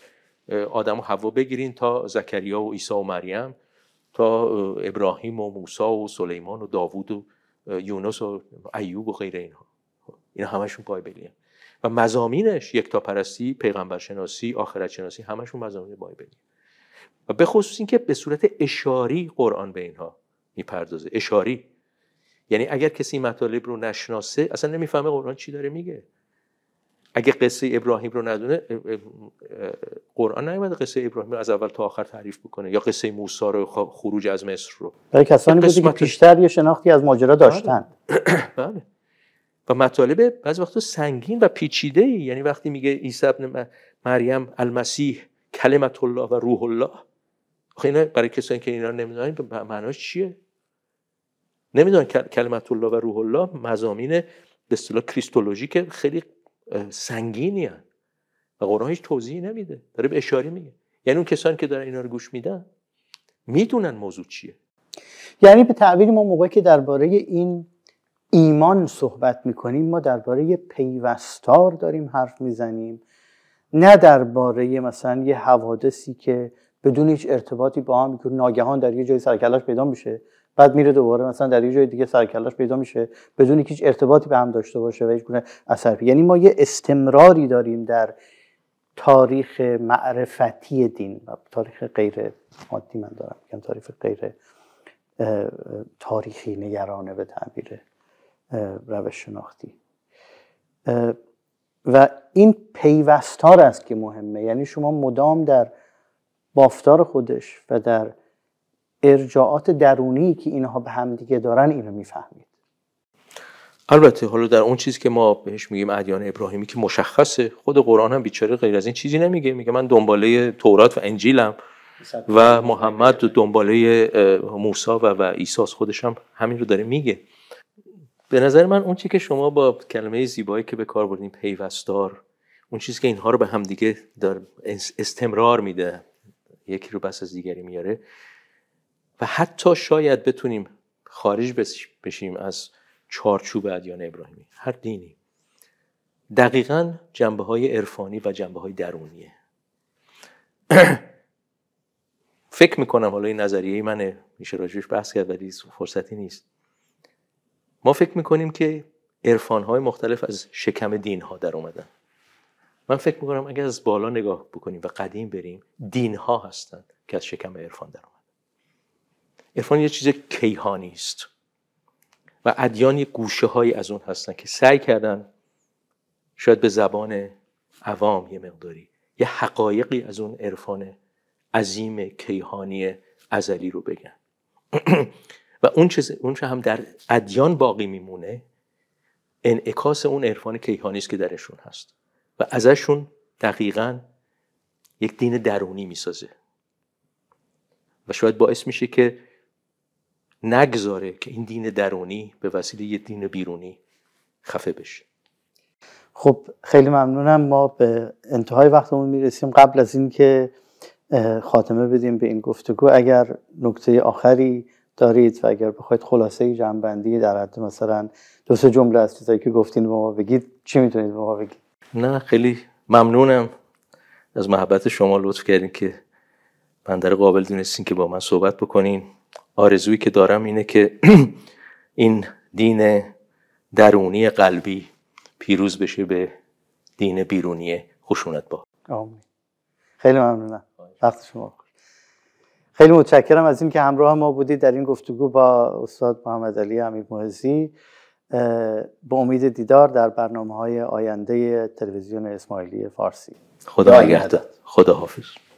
آدم و حوا بگیرین تا زکریا و عیسی و مریم تا ابراهیم و موسی و سلیمان و داوود و یونس و ایوب و غیر اینها خب، اینا همشون بایبلی هم. و مزامینش یک تا پرستی پیغمبر شناسی آخرت شناسی همشون مزامین بایبلی و به خصوص اینکه به صورت اشاری قرآن به اینها میپردازه اشاری یعنی اگر کسی مطالب رو نشناسه اصلا نمیفهمه قرآن چی داره میگه اگه قصه ابراهیم رو ندونه قرآن نمیاد قصه ابراهیم رو از اول تا آخر تعریف بکنه یا قصه موسی رو خروج از مصر رو برای کسانی بودی که پیشتر یه شناختی از ماجرا داشتن بله. *clears throat* بله و مطالب بعض وقتا سنگین و پیچیده ای یعنی وقتی میگه عیسی ابن مریم المسیح کلمت الله و روح الله خب اینا برای کسانی که اینا نمیدونن به معناش چیه نمیدونن کلمت الله و روح الله مزامین به اصطلاح کریستولوژی که خیلی سنگینی و قرآن هیچ توضیحی نمیده داره به اشاره میگه یعنی اون کسانی که دارن اینا رو گوش میدن میدونن موضوع چیه یعنی به تعبیر ما موقعی که درباره این ایمان صحبت میکنیم ما درباره پیوستار داریم حرف میزنیم نه درباره مثلا یه حوادثی که بدون هیچ ارتباطی با هم ناگهان در یه جای سرکلاش پیدا میشه بعد میره دوباره مثلا در یه جای دیگه سرکلاش پیدا میشه بدون هیچ ارتباطی به هم داشته باشه و هیچ گونه اثر یعنی ما یه استمراری داریم در تاریخ معرفتی دین و تاریخ غیر مادی من دارم میگم تاریخ غیر تاریخی نگرانه به تعبیر روش شناختی و این پیوستار است که مهمه یعنی شما مدام در بافتار خودش و در ارجاعات درونی که اینها به همدیگه دارن اینو میفهمید البته حالا در اون چیزی که ما بهش میگیم ادیان ابراهیمی که مشخصه خود قرآن هم بیچاره غیر از این چیزی نمیگه میگه من دنباله تورات و انجیلم و محمد دنباله موسی و و خودشم خودش هم همین رو داره میگه به نظر من اون چی که شما با کلمه زیبایی که به کار بردیم پیوستار اون چیزی که اینها رو به همدیگه استمرار میده یکی رو بس از دیگری میاره و حتی شاید بتونیم خارج بشیم از چارچوب ادیان ابراهیمی هر دینی دقیقا جنبه های عرفانی و جنبه های درونیه *clears throat* فکر میکنم حالا این نظریه منه میشه راجبش بحث کرد ولی فرصتی نیست ما فکر میکنیم که عرفان های مختلف از شکم دین ها در اومدن من فکر میکنم اگر از بالا نگاه بکنیم و قدیم بریم دین ها هستند که از شکم عرفان در اومدن. عرفان یه چیز کیهانی است و ادیان یه گوشه هایی از اون هستن که سعی کردن شاید به زبان عوام یه مقداری یه حقایقی از اون عرفان عظیم کیهانی ازلی رو بگن *clears throat* و اون چیز اون چه هم در ادیان باقی میمونه انعکاس اون عرفان کیهانی است که درشون هست و ازشون دقیقا یک دین درونی میسازه و شاید باعث میشه که نگذاره که این دین درونی به وسیله یه دین بیرونی خفه بشه خب خیلی ممنونم ما به انتهای وقتمون میرسیم قبل از اینکه خاتمه بدیم به این گفتگو اگر نکته آخری دارید و اگر بخواید خلاصه جنبندی در حد مثلا دو سه جمله از چیزایی که گفتین به ما بگید چی میتونید به ما بگید نه خیلی ممنونم از محبت شما لطف کردین که بندر قابل دونستین که با من صحبت بکنین آرزویی که دارم اینه که *clears throat* این دین درونی قلبی پیروز بشه به دین بیرونی خشونت با آمین خیلی ممنونم وقت شما خیلی متشکرم از اینکه همراه ما بودید در این گفتگو با استاد محمد علی امیر محزی با امید دیدار در برنامه های آینده تلویزیون اسماعیلی فارسی خدا نگهدار خدا حافظ